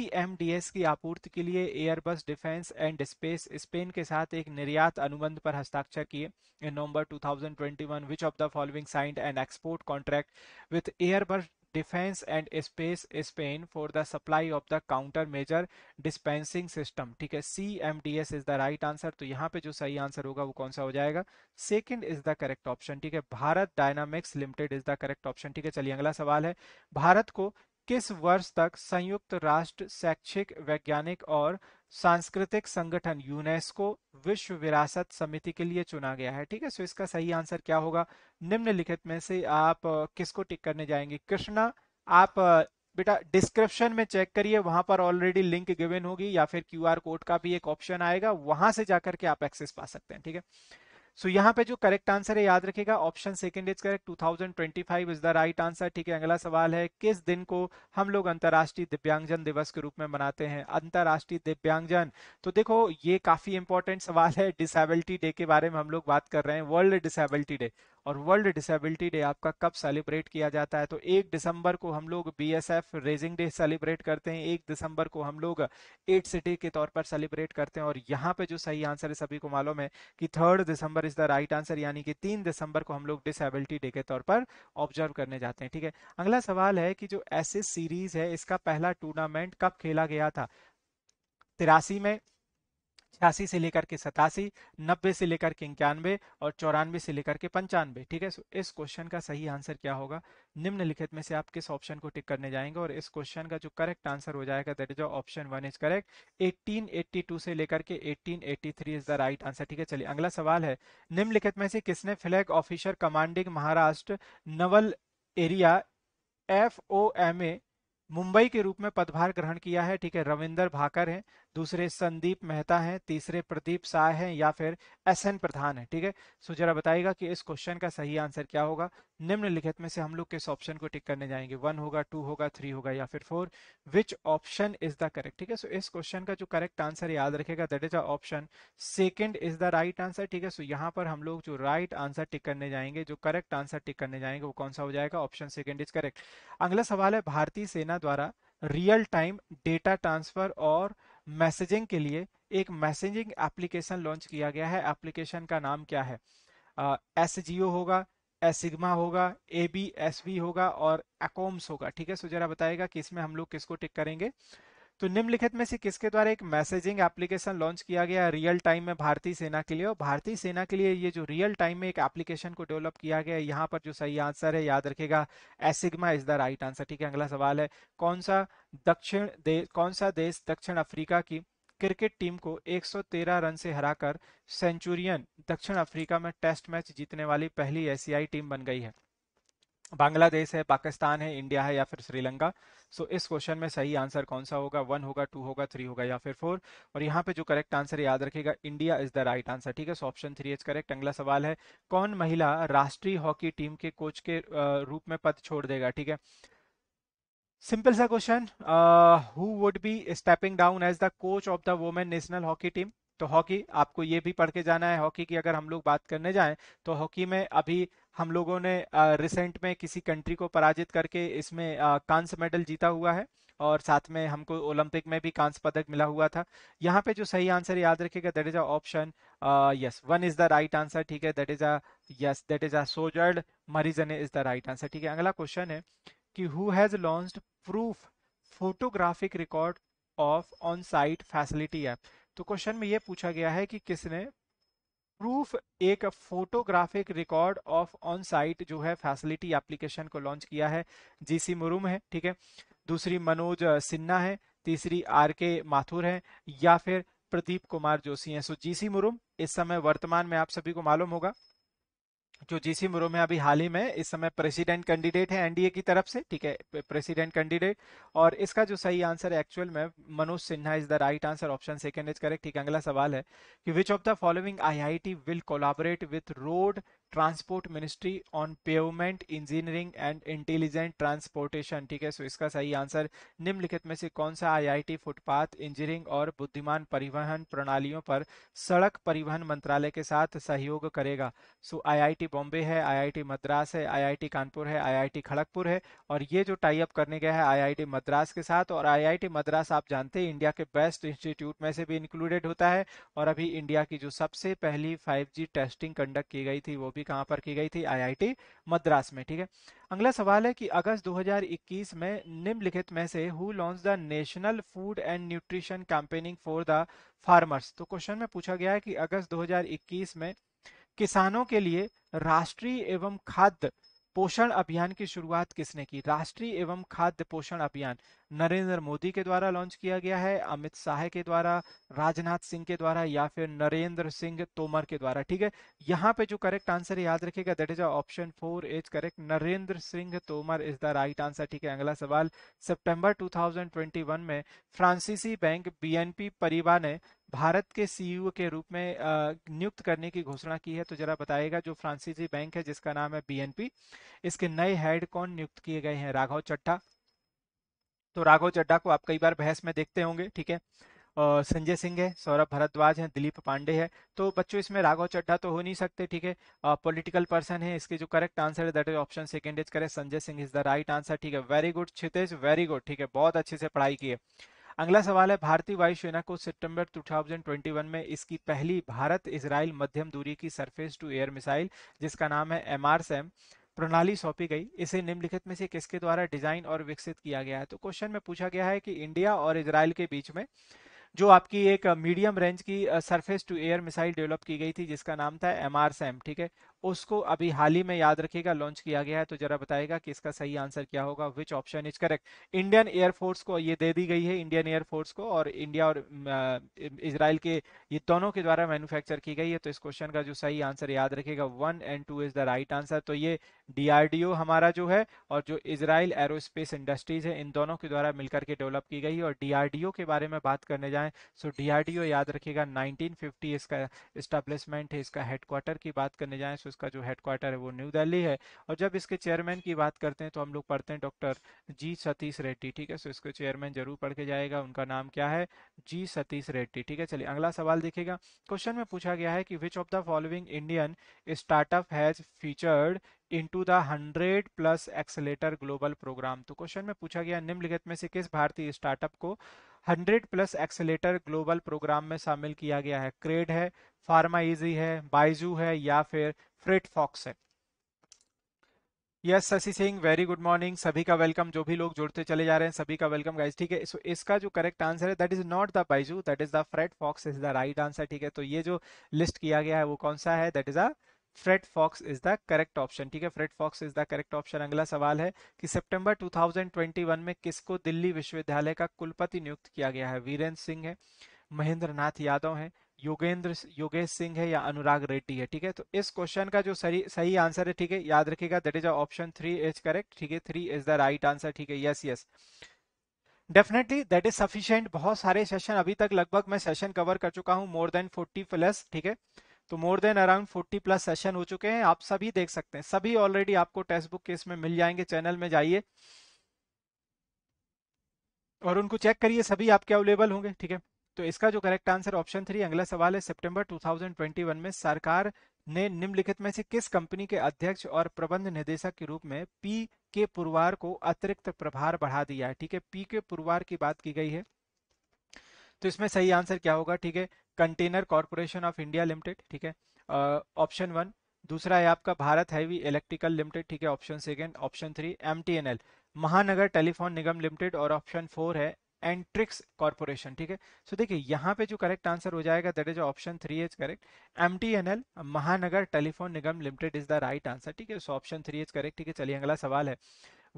की आपूर्ति के लिए Airbus defence and space Spain के साथ एक निर्यात अनुबंध पर हस्ताक्षर किए in November 2021 which of the following signed an export contract with Airbus defence and space Spain for the supply of the counter measure dispensing system ठीक है C M D S is the right answer तो यहाँ पे जो सही answer होगा वो कौन सा हो जाएगा second is the correct option ठीक है Bharat dynamics limited is the correct option ठीक है चलिए अगला सवाल है भारत को किस वर्ष तक संयुक्त राष्ट्र शैक्षिक वैज्ञानिक और सांस्कृतिक संगठन यूनेस्को विश्व विरासत समिति के लिए चुना गया है ठीक है सो इसका सही आंसर क्या होगा निम्नलिखित में से आप किसको टिक करने जाएंगे कृष्णा आप बेटा डिस्क्रिप्शन में चेक करिए वहां पर ऑलरेडी लिंक गिवन होगी या फिर क्यूआर कोड का भी एक ऑप्शन आएगा वहां से जाकर के आप एक्सेस पा सकते हैं ठीक है सो so, यहाँ पे जो करेक्ट आंसर है याद रखेगा option second is correct 2025 is the right answer ठीक है अगला सवाल है किस दिन को हम लोग अंतर्राष्ट्रीय दिव्यांगजन दिवस के रूप में मनाते हैं अंतर्राष्ट्रीय दिव्यांगजन तो देखो ये काफी इंपॉर्टेंट सवाल है डिसेबिलिटी डे के बारे में हम लोग बात कर रहे हैं वर्ल्ड डिसेबिलिटी डे और वर्ल्ड डिसेबिलिटी डे आपका कब सेलिब्रेट किया जाता है तो एक दिसंबर को हम लोग B S F raising day celebrate करते हैं एक दिसंबर को हम लोग एट सिटी के तौर पर सेलिब्रेट करते हैं और यहाँ पे जो सही आंसर है सभी को मालूम है कि third December is the right answer यानी कि तीन दिसंबर को हम लोग डिसेबिलिटी डे के तौर पर ऑब्जर्व करने जाते हैं ठीक है अगला सवाल है कि जो एस सीरीज है इसका पहला टूर्नामेंट कब खेला गया था तिरासी में छियासी से लेकर के सतासी नब्बे से लेकर के इक्यानवे और चौरानवे से लेकर के पंचानवे ठीक है सो इस क्वेश्चन का सही आंसर क्या होगा निम्नलिखित में से आप किस ऑप्शन को टिक करने जाएंगे और इस क्वेश्चन का जो करेक्ट आंसर हो जाएगा that is option one is correct 1882 से लेकर के 1883 इज द राइट आंसर ठीक है चलिए अगला सवाल है निम्नलिखित में से किसने flag officer commanding Maharashtra naval area F O M A Mumbai के रूप में पदभार ग्रहण किया है ठीक है रविंदर भाकर हैं दूसरे संदीप मेहता हैं तीसरे प्रदीप शाह हैं या फिर एस एन प्रधान है ठीक है सो जरा बताइएगा कि इस क्वेश्चन का सही आंसर क्या होगा निम्नलिखित में से हम लोग किस ऑप्शन को टिक करने जाएंगे वन होगा टू होगा थ्री होगा या फिर four which option is the correct ठीक है सो इस क्वेश्चन का जो करेक्ट आंसर याद रखेगा that is option second is the right answer ठीक है सो यहाँ पर हम लोग जो राइट right आंसर टिक करने जाएंगे जो करेक्ट आंसर टिक करने जाएंगे वो कौन सा हो जाएगा ऑप्शन सेकेंड इज करेक्ट अगला सवाल है भारतीय सेना द्वारा रियल टाइम डेटा ट्रांसफर और मैसेजिंग के लिए एक मैसेजिंग एप्लीकेशन लॉन्च किया गया है एप्लीकेशन का नाम क्या है एस uh, जियो होगा एस सिग्मा होगा ए बी एस वी होगा और एकोम्स होगा ठीक है सो जरा बताएगा कि इसमें हम लोग किसको टिक करेंगे तो निम्नलिखित में से किसके द्वारा एक मैसेजिंग एप्लीकेशन लॉन्च किया गया रियल टाइम में भारतीय सेना के लिए और भारतीय सेना के लिए ये जो रियल टाइम में एक एप्लीकेशन को डेवलप किया गया है यहाँ पर जो सही आंसर है याद रखेगा ASIGMA is the right answer ठीक है अगला सवाल है कौन सा दक्षिण कौन सा देश दक्षिण अफ्रीका की क्रिकेट टीम को 113 रन से हराकर सेंचुरियन दक्षिण अफ्रीका में टेस्ट मैच जीतने वाली पहली एशियाई टीम बन गई है बांग्लादेश है पाकिस्तान है इंडिया है या फिर श्रीलंका सो so, इस क्वेश्चन में सही आंसर कौन सा होगा वन होगा टू होगा थ्री होगा या फिर फोर और यहाँ पे जो करेक्ट आंसर याद रखेगा India is the right answer ठीक है so option three is correct अगला सवाल है कौन महिला राष्ट्रीय हॉकी टीम के कोच के रूप में पद छोड़ देगा ठीक है सिंपल सा question who would be stepping down as the coach of the women national hockey team तो हॉकी आपको ये भी पढ़ के जाना है हॉकी की अगर हम लोग बात करने जाएं तो हॉकी में अभी हम लोगों ने रिसेंट में किसी कंट्री को पराजित करके इसमें कांस्य मेडल जीता हुआ है और साथ में हमको ओलंपिक में भी कांस्य पदक मिला हुआ था यहाँ पे जो सही आंसर याद रखेगा that is a option yes one is the right answer ठीक है that is a yes that is a Sjoerd Marijne is the right answer ठीक है अगला क्वेश्चन है कि who has launch proof photographic record of on site facility app तो question में यह पूछा गया है कि किसने प्रूफ एक photographic record of on site जो है फैसिलिटी एप्लीकेशन को लॉन्च किया है जीसी मुरुम है ठीक है दूसरी मनोज सिन्हा है तीसरी आर के माथुर है या फिर प्रदीप कुमार जोशी हैं सो जीसी मुरुम इस समय वर्तमान में आप सभी को मालूम होगा जो जीसी मुरो में अभी हाल ही में इस समय प्रेसिडेंट कैंडिडेट है एनडीए की तरफ से ठीक है प्रेसिडेंट कैंडिडेट और इसका जो सही आंसर है एक्चुअल में Manoj Sinha is the right answer option second is correct ठीक अगला सवाल है कि which of the following IIT will collaborate with road transport ministry on pavement engineering and intelligent transportation ठीक है सो इसका सही आंसर निम्नलिखित में से कौन सा आईआईटी फुटपाथ इंजीनियरिंग और बुद्धिमान परिवहन प्रणालियों पर सड़क परिवहन मंत्रालय के साथ सहयोग करेगा सो आईआईटी बॉम्बे है आईआईटी मद्रास है आईआईटी कानपुर है आईआईटी खड़गपुर है और ये जो टाइप करने गया है आईआईटी मद्रास के साथ और आईआईटी मद्रास आप जानते हैं इंडिया के बेस्ट इंस्टीट्यूट में से भी इंक्लूडेड होता है और अभी इंडिया की जो सबसे पहली फाइव टेस्टिंग कंडक्ट की गई थी वो भी डिग्री कहाँ पर की गई थी आईआईटी मद्रास में ठीक है अगला सवाल है कि अगस्त 2021 में निम्नलिखित में से who launch the national food and nutrition campaigning for the farmers तो क्वेश्चन में पूछा गया है कि अगस्त 2021 में किसानों के लिए राष्ट्रीय एवं खाद्य पोषण अभियान की शुरुआत किसने की राष्ट्रीय एवं खाद्य पोषण अभियान नरेंद्र मोदी के द्वारा लॉन्च किया गया है अमित शाह के द्वारा राजनाथ सिंह के द्वारा या फिर नरेंद्र सिंह तोमर के द्वारा ठीक है यहाँ पे जो करेक्ट आंसर याद रखेगा that is option four is correct Narendra Singh Tomar is the right answer ठीक है अगला सवाल सेप्टेम्बर टू में फ्रांसीसी बैंक बी परिवार ने भारत के सीईओ e के रूप में नियुक्त करने की घोषणा की है तो जरा बताएगा जो फ्रांसीसी बैंक है जिसका नाम है बीएनपी इसके नए हेड कौन नियुक्त किए गए हैं राघव चड्ढा तो राघव चड्ढा को आप कई बार बहस में देखते होंगे ठीक है और संजय सिंह है सौरभ भरद्वाज है दिलीप पांडे है तो बच्चों इसमें राघव चड्ढा तो हो नहीं सकते ठीक है पॉलिटिकल पर्सन है इसके जो करेक्ट आंसर है that is option second is correct Sanjay Singh is the right answer ठीक है very good Kshitesh very good ठीक है बहुत अच्छे से पढ़ाई की है अगला सवाल है भारतीय वायुसेना को सितंबर 2021 में इसकी पहली भारत इसराइल मध्यम दूरी की सरफेस टू एयर मिसाइल जिसका नाम है एम प्रणाली सौंपी गई इसे निम्नलिखित में से किसके द्वारा डिजाइन और विकसित किया गया है तो क्वेश्चन में पूछा गया है कि इंडिया और इसराइल के बीच में जो आपकी एक मीडियम रेंज की surface to air missile develop की गई थी जिसका नाम था एम ठीक है उसको अभी हाल ही में याद रखिएगा लॉन्च किया गया है तो जरा बताएगा कि इसका सही आंसर क्या होगा which option is correct Indian air force को ये दे दी गई है इंडियन एयरफोर्स को और इंडिया और इसराइल के ये दोनों के द्वारा मैन्युफैक्चर की गई है तो इस क्वेश्चन का जो सही आंसर याद रखेगा one and two is the right answer तो ये डीआरडीओ हमारा जो है और जो इसराइल एरोस्पेस इंडस्ट्रीज है इन दोनों के द्वारा मिलकर के डेवलप की गई और डीआरडीओ के बारे में बात करने जाए सो डीआरडीओ याद रखेगा नाइनटीन इसका इस्टेब्लिशमेंट है इसका हेडक्वार्टर की बात करने जाए सो इसका जो हेडक्वार्टर है वो न्यू दिल्ली है और जब इसके चेयरमैन की बात करते हैं तो हम लोग पढ़ते हैं डॉक्टर जी सतीश रेड्डी ठीक है सो इसके चेयरमैन जरूर पढ़ के जाएगा उनका नाम क्या है जी सतीश रेड्डी ठीक है चलिए अगला सवाल देखेगा क्वेश्चन में पूछा गया है कि which of the following Indian startup has featured in to the hundred plus accelerator global programme तो क्वेश्चन में पूछा गया निम्नलिखित में से किस भारतीय स्टार्टअप को hundred plus accelerator global programme में शामिल किया गया है क्रेड है फार्मा इजी है बाइजू है या फिर फ्रिट फॉक्स है yes Shashi Singh very good morning सभी का वेलकम जो भी लोग जुड़ते चले जा रहे हैं सभी का वेलकम गाइस ठीक है सो इसका जो करेक्ट आंसर है that is not the Byju that is the Fred Fox is the right answer ठीक है तो ये जो लिस्ट किया गया है वो कौन सा है that is a Fred Fox is the correct option ठीक है Fred Fox is the correct option अगला सवाल है कि सितंबर 2021 में किसको दिल्ली विश्वविद्यालय का कुलपति नियुक्त किया गया है वीरेंद्र सिंह है महेंद्र नाथ यादव है योगेंद्र योगेश सिंह है या अनुराग रेड्डी है ठीक है तो इस क्वेश्चन का जो सही सही आंसर है ठीक है याद रखिएगा that is option three is correct ठीक है three is the right answer ठीक है yes yes definitely that is sufficient बहुत सारे सेशन अभी तक लगभग मैं सेशन कवर कर चुका हूँ मोर देन फोर्टी प्लस ठीक है तो more than around forty plus session हो चुके हैं आप सभी देख सकते हैं सभी ऑलरेडी आपको टेक्स्ट बुक केस में मिल जाएंगे चैनल में जाइए और उनको चेक करिए सभी आपके अवेलेबल होंगे ठीक है तो इसका जो करेक्ट आंसर ऑप्शन थ्री अगला सवाल है सितंबर 2021 में सरकार ने निम्नलिखित में से किस कंपनी के अध्यक्ष और प्रबंध निदेशक के रूप में पी के पुरवार को अतिरिक्त प्रभार बढ़ा दिया है ठीक है पी के पुरवार की बात की गई है तो इसमें सही आंसर क्या होगा ठीक है container corporation of India limited ठीक है ऑप्शन वन दूसरा है आपका भारत हैवी इलेक्ट्रिकल लिमिटेड ठीक है option second option three M Mahanagar telephone Nigam limited और ऑप्शन फोर है एंड ट्रिक्स कॉर्पोरेशन ठीक है सो देखिए यहाँ पे जो करेक्ट आंसर हो जाएगा that is option three is correct M T N L Mahanagar telephone Nigam limited is the right answer ठीक है so option three is correct ठीक है चलिए अगला सवाल है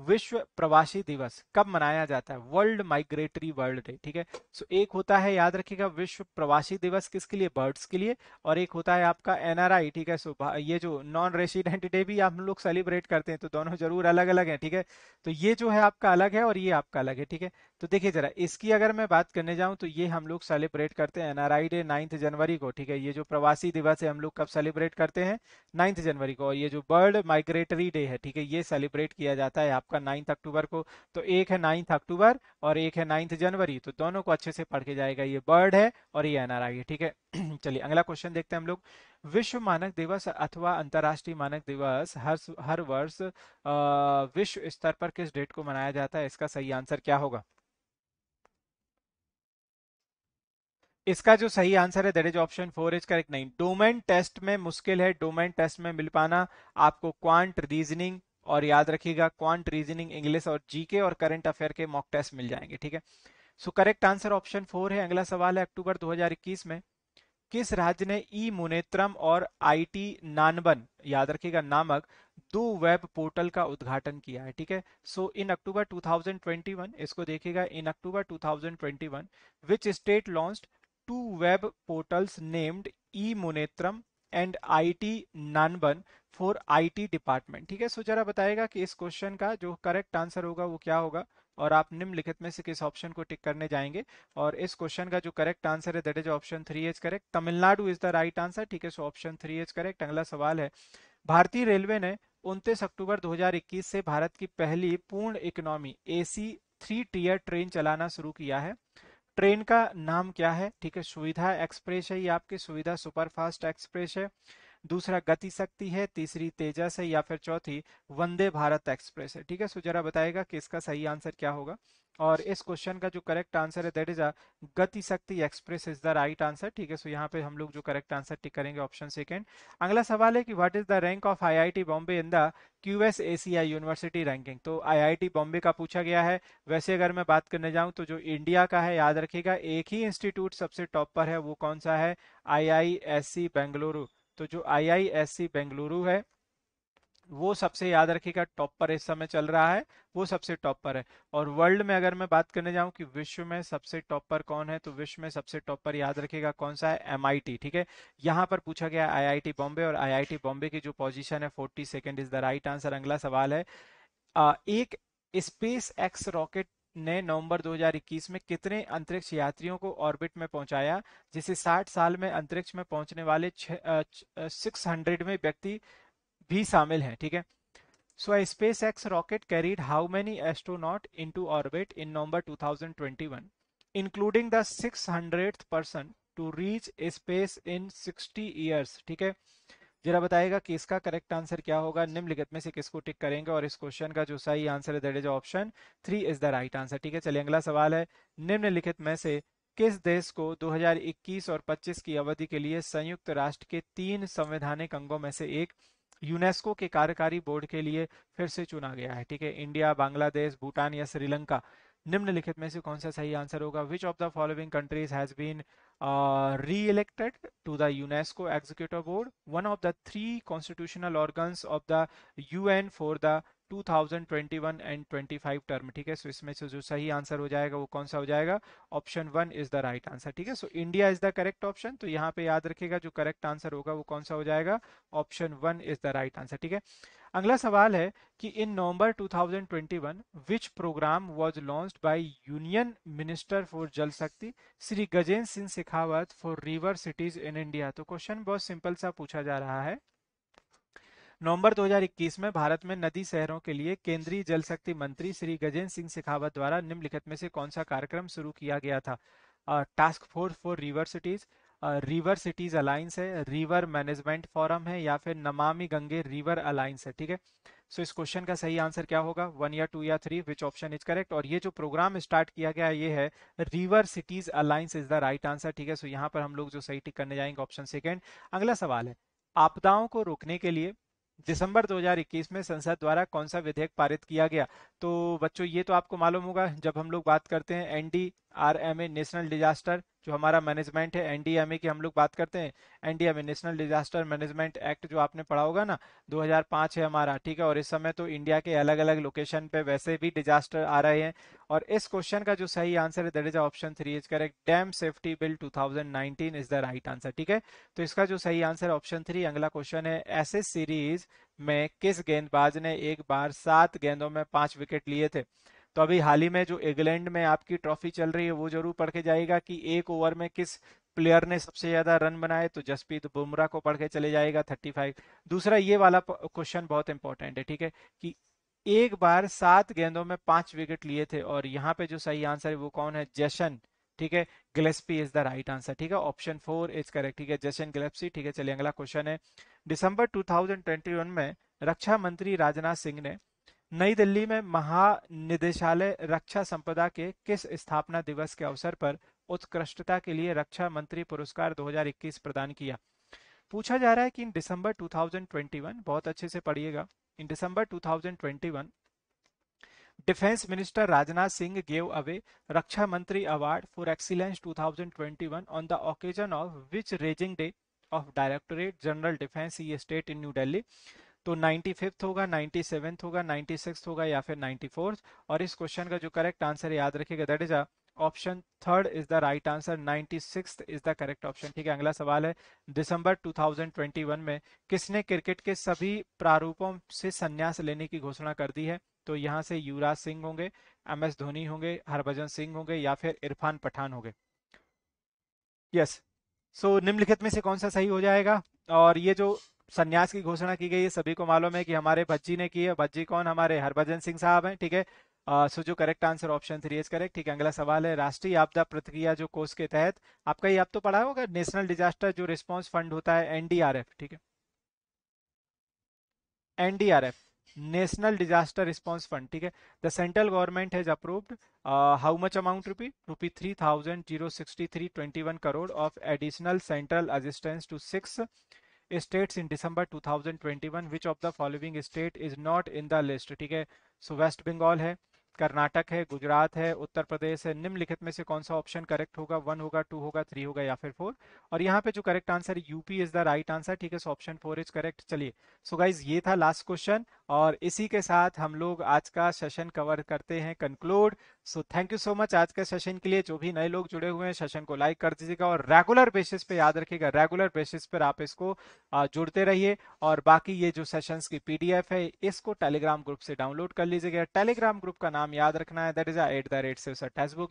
विश्व प्रवासी दिवस कब मनाया जाता है वर्ल्ड माइग्रेटरी वर्ल्ड डे ठीक है सो एक होता है याद रखिएगा विश्व प्रवासी दिवस किसके लिए बर्ड्स के लिए और एक होता है आपका एनआरआई ठीक है सो ये जो नॉन रेसिडेंट डे भी हम लोग सेलिब्रेट करते हैं तो दोनों जरूर अलग अलग हैं ठीक है तो ये जो है आपका अलग है और ये आपका अलग है ठीक है तो देखिए जरा इसकी अगर मैं बात करने जाऊं तो ये हम लोग सेलिब्रेट करते हैं एनआरआई डे नाइन्थ जनवरी को ठीक है ये जो प्रवासी दिवस है हम लोग कब सेलिब्रेट करते हैं नाइन्थ जनवरी को और ये जो वर्ल्ड माइग्रेटरी डे है ठीक है ये सेलिब्रेट किया जाता है आपका नाइन्थ अक्टूबर को तो एक है नाइन्थ अक्टूबर और एक है नाइन्थ जनवरी तो दोनों को अच्छे से पढ़ के जाएगा ये बर्ड है और ये एनआरआई है ठीक है चलिए अगला क्वेश्चन देखते हैं हम लोग विश्व मानक दिवस अथवा अंतर्राष्ट्रीय मानक दिवस हर हर वर्ष विश्व स्तर पर किस डेट को मनाया जाता है इसका सही आंसर क्या होगा इसका जो सही आंसर है that is option four is correct नहीं डोमेन टेस्ट में मुश्किल है डोमेन टेस्ट में मिल पाना आपको क्वांट रीजनिंग और याद रखिएगा क्वांट रीजनिंग इंग्लिश और जीके और करंट अफेयर के मॉक टेस्ट मिल जाएंगे ठीक है so correct answer option four है अगला सवाल है अक्टूबर 2021 में किस राज्य ने ई मुनेत्रम और आईटी नानबन याद रखिएगा नामक दो वेब पोर्टल का उद्घाटन किया है ठीक है सो इन अक्टूबर 2021 इसको देखिएगा in October 2021 which state launch two web portals named e Munnetram and IT Nanban for IT department ठीक है सो जरा बताएगा कि इस क्वेश्चन का जो करेक्ट आंसर होगा वो क्या होगा और आप निम्नलिखित में से किस ऑप्शन को टिक करने जाएंगे और इस क्वेश्चन का जो करेक्ट आंसर है that is option three is correct Tamil Nadu is the right answer ठीक है so option three is correct अगला सवाल है भारतीय रेलवे ने उनतीस अक्टूबर 2021 से भारत की पहली पूर्ण economy AC three tier train चलाना शुरू किया है ट्रेन का नाम क्या है ठीक है सुविधा एक्सप्रेस है ये आपकी सुविधा सुपरफास्ट एक्सप्रेस है दूसरा गति शक्ति है तीसरी तेजस है या फिर चौथी वंदे भारत एक्सप्रेस है ठीक है सो जरा बताएगा कि इसका सही आंसर क्या होगा और इस क्वेश्चन का जो करेक्ट आंसर है that is a Gati Shakti express is the right answer ठीक है सो यहाँ पे हम लोग जो करेक्ट आंसर टिक करेंगे ऑप्शन सेकेंड अगला सवाल है कि what is the rank of IIT Bombay in the QS Asia university ranking तो आईआईटी बॉम्बे का पूछा गया है वैसे अगर मैं बात करने जाऊं तो जो इंडिया का है याद रखेगा एक ही इंस्टीट्यूट सबसे टॉप पर है वो कौन सा है आई बेंगलुरु तो जो आईआईएससी बेंगलुरु है वो सबसे याद रखिएगा टॉप पर इस समय चल रहा है वो सबसे टॉप पर है और वर्ल्ड में अगर मैं बात करने जाऊं कि विश्व में सबसे टॉप पर कौन है तो विश्व में सबसे टॉप पर याद रखिएगा कौन सा है एम ठीक है यहाँ पर पूछा गया आईआईटी बॉम्बे और आईआईटी बॉम्बे की जो पोजीशन है forty second is the right answer अगला सवाल है एक स्पेस एक्स रॉकेट ने नवंबर 2021 में कितने अंतरिक्ष यात्रियों को ऑर्बिट में पहुंचाया जिसे 60 साल में अंतरिक्ष में पहुंचने वाले सिक्स हंड्रेड में व्यक्ति भी शामिल हैं ठीक है so SpaceX rocket carried how many astronaut in to orbit in November 2021 including the six person to reach space in sixty years ठीक है जरा बताएगा कि इसका करेक्ट आंसर क्या होगा निम्नलिखित में से किसको टिक करेंगे और इस क्वेश्चन का जो सही आंसर है that is option three is the right answer ठीक है चलिए अगला सवाल है निम्नलिखित में से किस देश को 2021 और 25 की अवधि के लिए संयुक्त राष्ट्र के तीन संवैधानिक अंगों में से एक यूनेस्को के कार्यकारी बोर्ड के लिए फिर से चुना गया है ठीक है इंडिया बांग्लादेश भूटान या श्रीलंका निम्नलिखित में से कौन सा सही आंसर होगा which of the following countries has been Uh, re-elected to the UNESCO Executive Board, one of the three constitutional organs of the UN for the 2021 and 25 term ठीक है सो इसमें से जो सही आंसर हो जाएगा वो कौन सा हो जाएगा option one is the right answer ठीक है so India is the correct option तो यहाँ पे याद रखिएगा जो करेक्ट आंसर होगा वो कौन सा हो जाएगा option one is the right answer ठीक है अगला सवाल है कि in November 2021 which program was launch by union minister for Jal Shakti Shri Gajendra Singh Shekhawat for river cities in India तो क्वेश्चन बहुत सिंपल सा पूछा जा रहा है नवंबर 2021 में भारत में नदी शहरों के लिए केंद्रीय जल शक्ति मंत्री श्री गजेंद्र सिंह शेखावत द्वारा निम्नलिखित में से कौन सा कार्यक्रम शुरू किया गया था task force for river cities river cities alliance है रिवर मैनेजमेंट फोरम है या फिर नमामि गंगे रिवर अलायंस है ठीक है सो इस क्वेश्चन का सही आंसर क्या होगा वन या टू या three which option is correct और ये जो प्रोग्राम स्टार्ट किया गया ये है river cities alliance is the right answer ठीक है सो यहाँ पर हम लोग जो सही टिक करने जाएंगे ऑप्शन सेकेंड अगला सवाल है आपदाओं को रोकने के लिए दिसंबर 2021 में संसद द्वारा कौन सा विधेयक पारित किया गया तो बच्चों ये तो आपको मालूम होगा जब हम लोग बात करते हैं N D R M A national disaster जो हमारा मैनेजमेंट है एनडीएमए की हम लोग बात करते हैं NDMA national disaster management act जो आपने पढ़ा होगा ना 2005 है हमारा ठीक है और इस समय तो इंडिया के अलग अलग लोकेशन पे वैसे भी डिजास्टर आ रहे हैं और इस क्वेश्चन का जो सही आंसर है that is option three is correct dam safety bill two is the right answer ठीक है तो इसका जो सही आंसर ऑप्शन थ्री अगला क्वेश्चन है ऐसे सीरीज में किस गेंदबाज ने एक बार सात गेंदों में पांच विकेट लिए थे तो अभी हाल ही में जो इंग्लैंड में आपकी ट्रॉफी चल रही है वो जरूर पढ़ के जाएगा कि एक ओवर में किस प्लेयर ने सबसे ज्यादा रन बनाए तो जसप्रीत बुमराह को पढ़ के चले जाएगा थर्टी फाइव दूसरा ये वाला क्वेश्चन बहुत इंपॉर्टेंट है ठीक है कि एक बार सात गेंदों में पांच विकेट लिए थे और यहाँ पे जो सही आंसर है वो कौन है जशन ठीक है ग्लेस्पी इज द राइट आंसर ठीक है ऑप्शन फोर इज करेक्ट ठीक है जशन ग्लेप्सी ठीक है चलिए अगला क्वेश्चन है दिसंबर 2021 में रक्षा मंत्री राजनाथ सिंह ने नई दिल्ली में महानिदेशालय रक्षा संपदा के किस स्थापना दिवस के अवसर पर उत्कृष्टता के लिए रक्षा मंत्री पुरस्कार 2021 प्रदान किया पूछा जा रहा है कि इन दिसंबर 2021 बहुत अच्छे से पढ़िएगा in December 2021 defence minister Rajnath Singh gave away Raksha Mantri award for excellence 2021 on the occasion of which raising day of directorate general defence estate in new Delhi तो नाइन्टी फिफ्थ होगा नाइन्टी सेवेंथ होगा नाइन्टी सिक्स होगा या फिर नाइन्टी फोर्थ और इस question का जो करेक्ट आंसर याद रखिएगा that is a option third is the right answer ninety six is the correct option ठीक है अगला सवाल है दिसंबर 2021 में किसने क्रिकेट के सभी प्रारूपों से संन्यास लेने की घोषणा कर दी है तो यहाँ से युवराज सिंह होंगे एम एस धोनी होंगे हरभजन सिंह होंगे या फिर इरफान पठान होंगे यस सो निम्नलिखित में से कौन सा सही हो जाएगा और ये जो संन्यास की घोषणा की गई है सभी को मालूम है कि हमारे भज्जी ने की है भज्जी कौन हमारे हरभजन सिंह साहब हैं ठीक है सो जो correct answer option three is correct ठीक है अगला सवाल है राष्ट्रीय आपदा प्रतिक्रिया जो कोर्स के तहत आपका ये आप तो पढ़ा होगा नेशनल डिजास्टर जो रिस्पॉन्स फंड होता है एनडीआरएफ ठीक है NDRF national disaster response fund ठीक है the central government has approved how much amount rupee rupee three thousand zero sixty three twenty one crore of additional central assistance to six states in December 2021 which of the following state is not in the list ठीक है सो waste Bengal है कर्नाटक है गुजरात है उत्तर प्रदेश है निम्नलिखित में से कौन सा ऑप्शन करेक्ट होगा वन होगा टू होगा थ्री होगा या फिर फोर और यहाँ पे जो correct answer UP is the right answer ठीक है so option four is correct चलिए सो गाइज ये था लास्ट क्वेश्चन और इसी के साथ हम लोग आज का सेशन कवर करते हैं conclude so thank you so much आज के सेशन के लिए जो भी नए लोग जुड़े हुए हैं सेशन को लाइक कर दीजिएगा और रेगुलर बेसिस पे याद रखिएगा रेगुलर बेसिस पर आप इसको जुड़ते रहिए और बाकी ये जो सेशन की पीडीएफ है इसको टेलीग्राम ग्रुप से डाउनलोड कर लीजिएगा टेलीग्राम ग्रुप का नाम याद रखना है that is at the rate से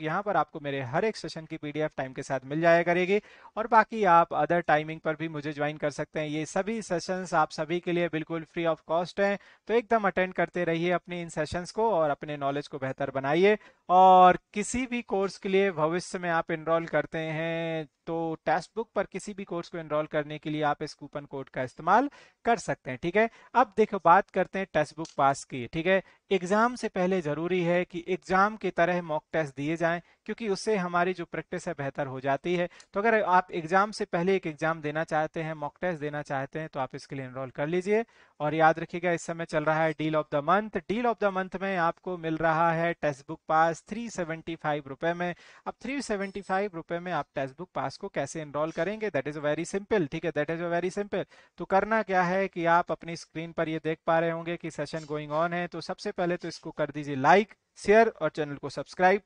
यहाँ पर आपको मेरे हर एक सेशन की पीडीएफ टाइम के साथ मिल जाया करेगी और बाकी आप अदर टाइमिंग पर भी मुझे ज्वाइन कर सकते हैं ये सभी सेशन आप सभी के लिए बिल्कुल फ्री ऑफ कॉस्ट है तो एकदम अटेंड करते रहिए अपने इन सेशंस को और अपने नॉलेज को बेहतर बनाइए और किसी भी कोर्स के लिए भविष्य में आप इनरोल करते हैं तो टेक्स्ट बुक पर किसी भी कोर्स को इनरोल करने के लिए आप इस कूपन कोड का इस्तेमाल कर सकते हैं ठीक है अब देखो बात करते हैं टेक्स्ट बुक पास की ठीक है एग्जाम से पहले जरूरी है कि एग्जाम की तरह मॉक टेस्ट दिए जाएं क्योंकि उससे हमारी जो प्रैक्टिस है बेहतर हो जाती है तो अगर आप एग्जाम से पहले एक एग्जाम देना चाहते हैं मॉक टेस्ट देना चाहते हैं तो आप इसके लिए इनरोल कर लीजिए और याद रखिएगा इस समय चल रहा है deal of the month deal of the month में आपको मिल रहा है text book pass pass three seventy five रुपए में अब थ्री सेवेंटी फाइव रुपए में आप टेक्स्ट बुक पास को कैसे इनरोल करेंगे दैट इज वेरी सिंपल ठीक है दैट इज वेरी सिंपल तो करना क्या है कि आप अपनी स्क्रीन पर ये देख पा रहे होंगे कि सेशन गोइंग ऑन है तो सबसे पहले तो इसको कर दीजिए लाइक शेयर और चैनल को सब्सक्राइब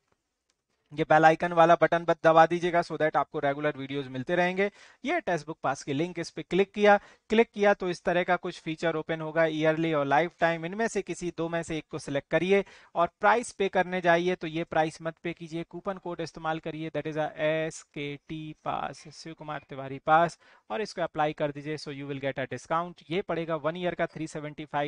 ये बेल आइकन वाला बटन बद दबा दीजिएगा सो दैट आपको रेगुलर वीडियोस मिलते रहेंगे ये टेक्स्ट बुक पास की लिंक इस पर क्लिक किया क्लिक किया तो इस तरह का कुछ फीचर ओपन होगा ईयरली और लाइफ टाइम इनमें से किसी दो में से एक को सिलेक्ट करिए और प्राइस पे करने जाइए तो ये प्राइस मत पे कीजिए कूपन कोड इस्तेमाल करिए that is S K T pass Shiv Kumar Tiwari pass और इसको अप्लाई कर दीजिए so you will get a discount ये पड़ेगा वन ईयर का थ्री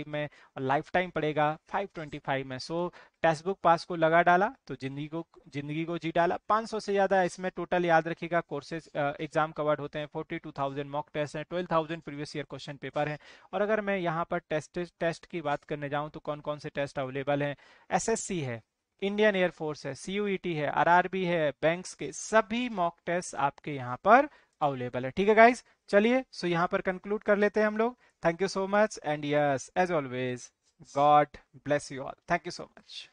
में और लाइफ टाइम पड़ेगा फाइव में सो बुक पास को लगा डाला तो जिंदगी को जिंदगी को जी डाला 500 से ज्यादा इसमें टोटल याद रखिएगा कोर्सेज एग्जाम कवर्ड होते हैं 42,000 मॉक टेस्ट हैं 12,000 प्रीवियस ईयर क्वेश्चन पेपर हैं और अगर मैं यहाँ पर टेस्ट टेस्ट की बात करने जाऊँ तो कौन कौन से टेस्ट अवेलेबल हैं एस है इंडियन एयरफोर्स है सीयूईटी e है आर है बैंक के सभी मॉक टेस्ट आपके यहाँ पर अवेलेबल है ठीक है गाइज चलिए सो यहाँ पर कंक्लूड कर लेते हैं हम लोग thank you so much and yes as always God bless you all. Thank you so much.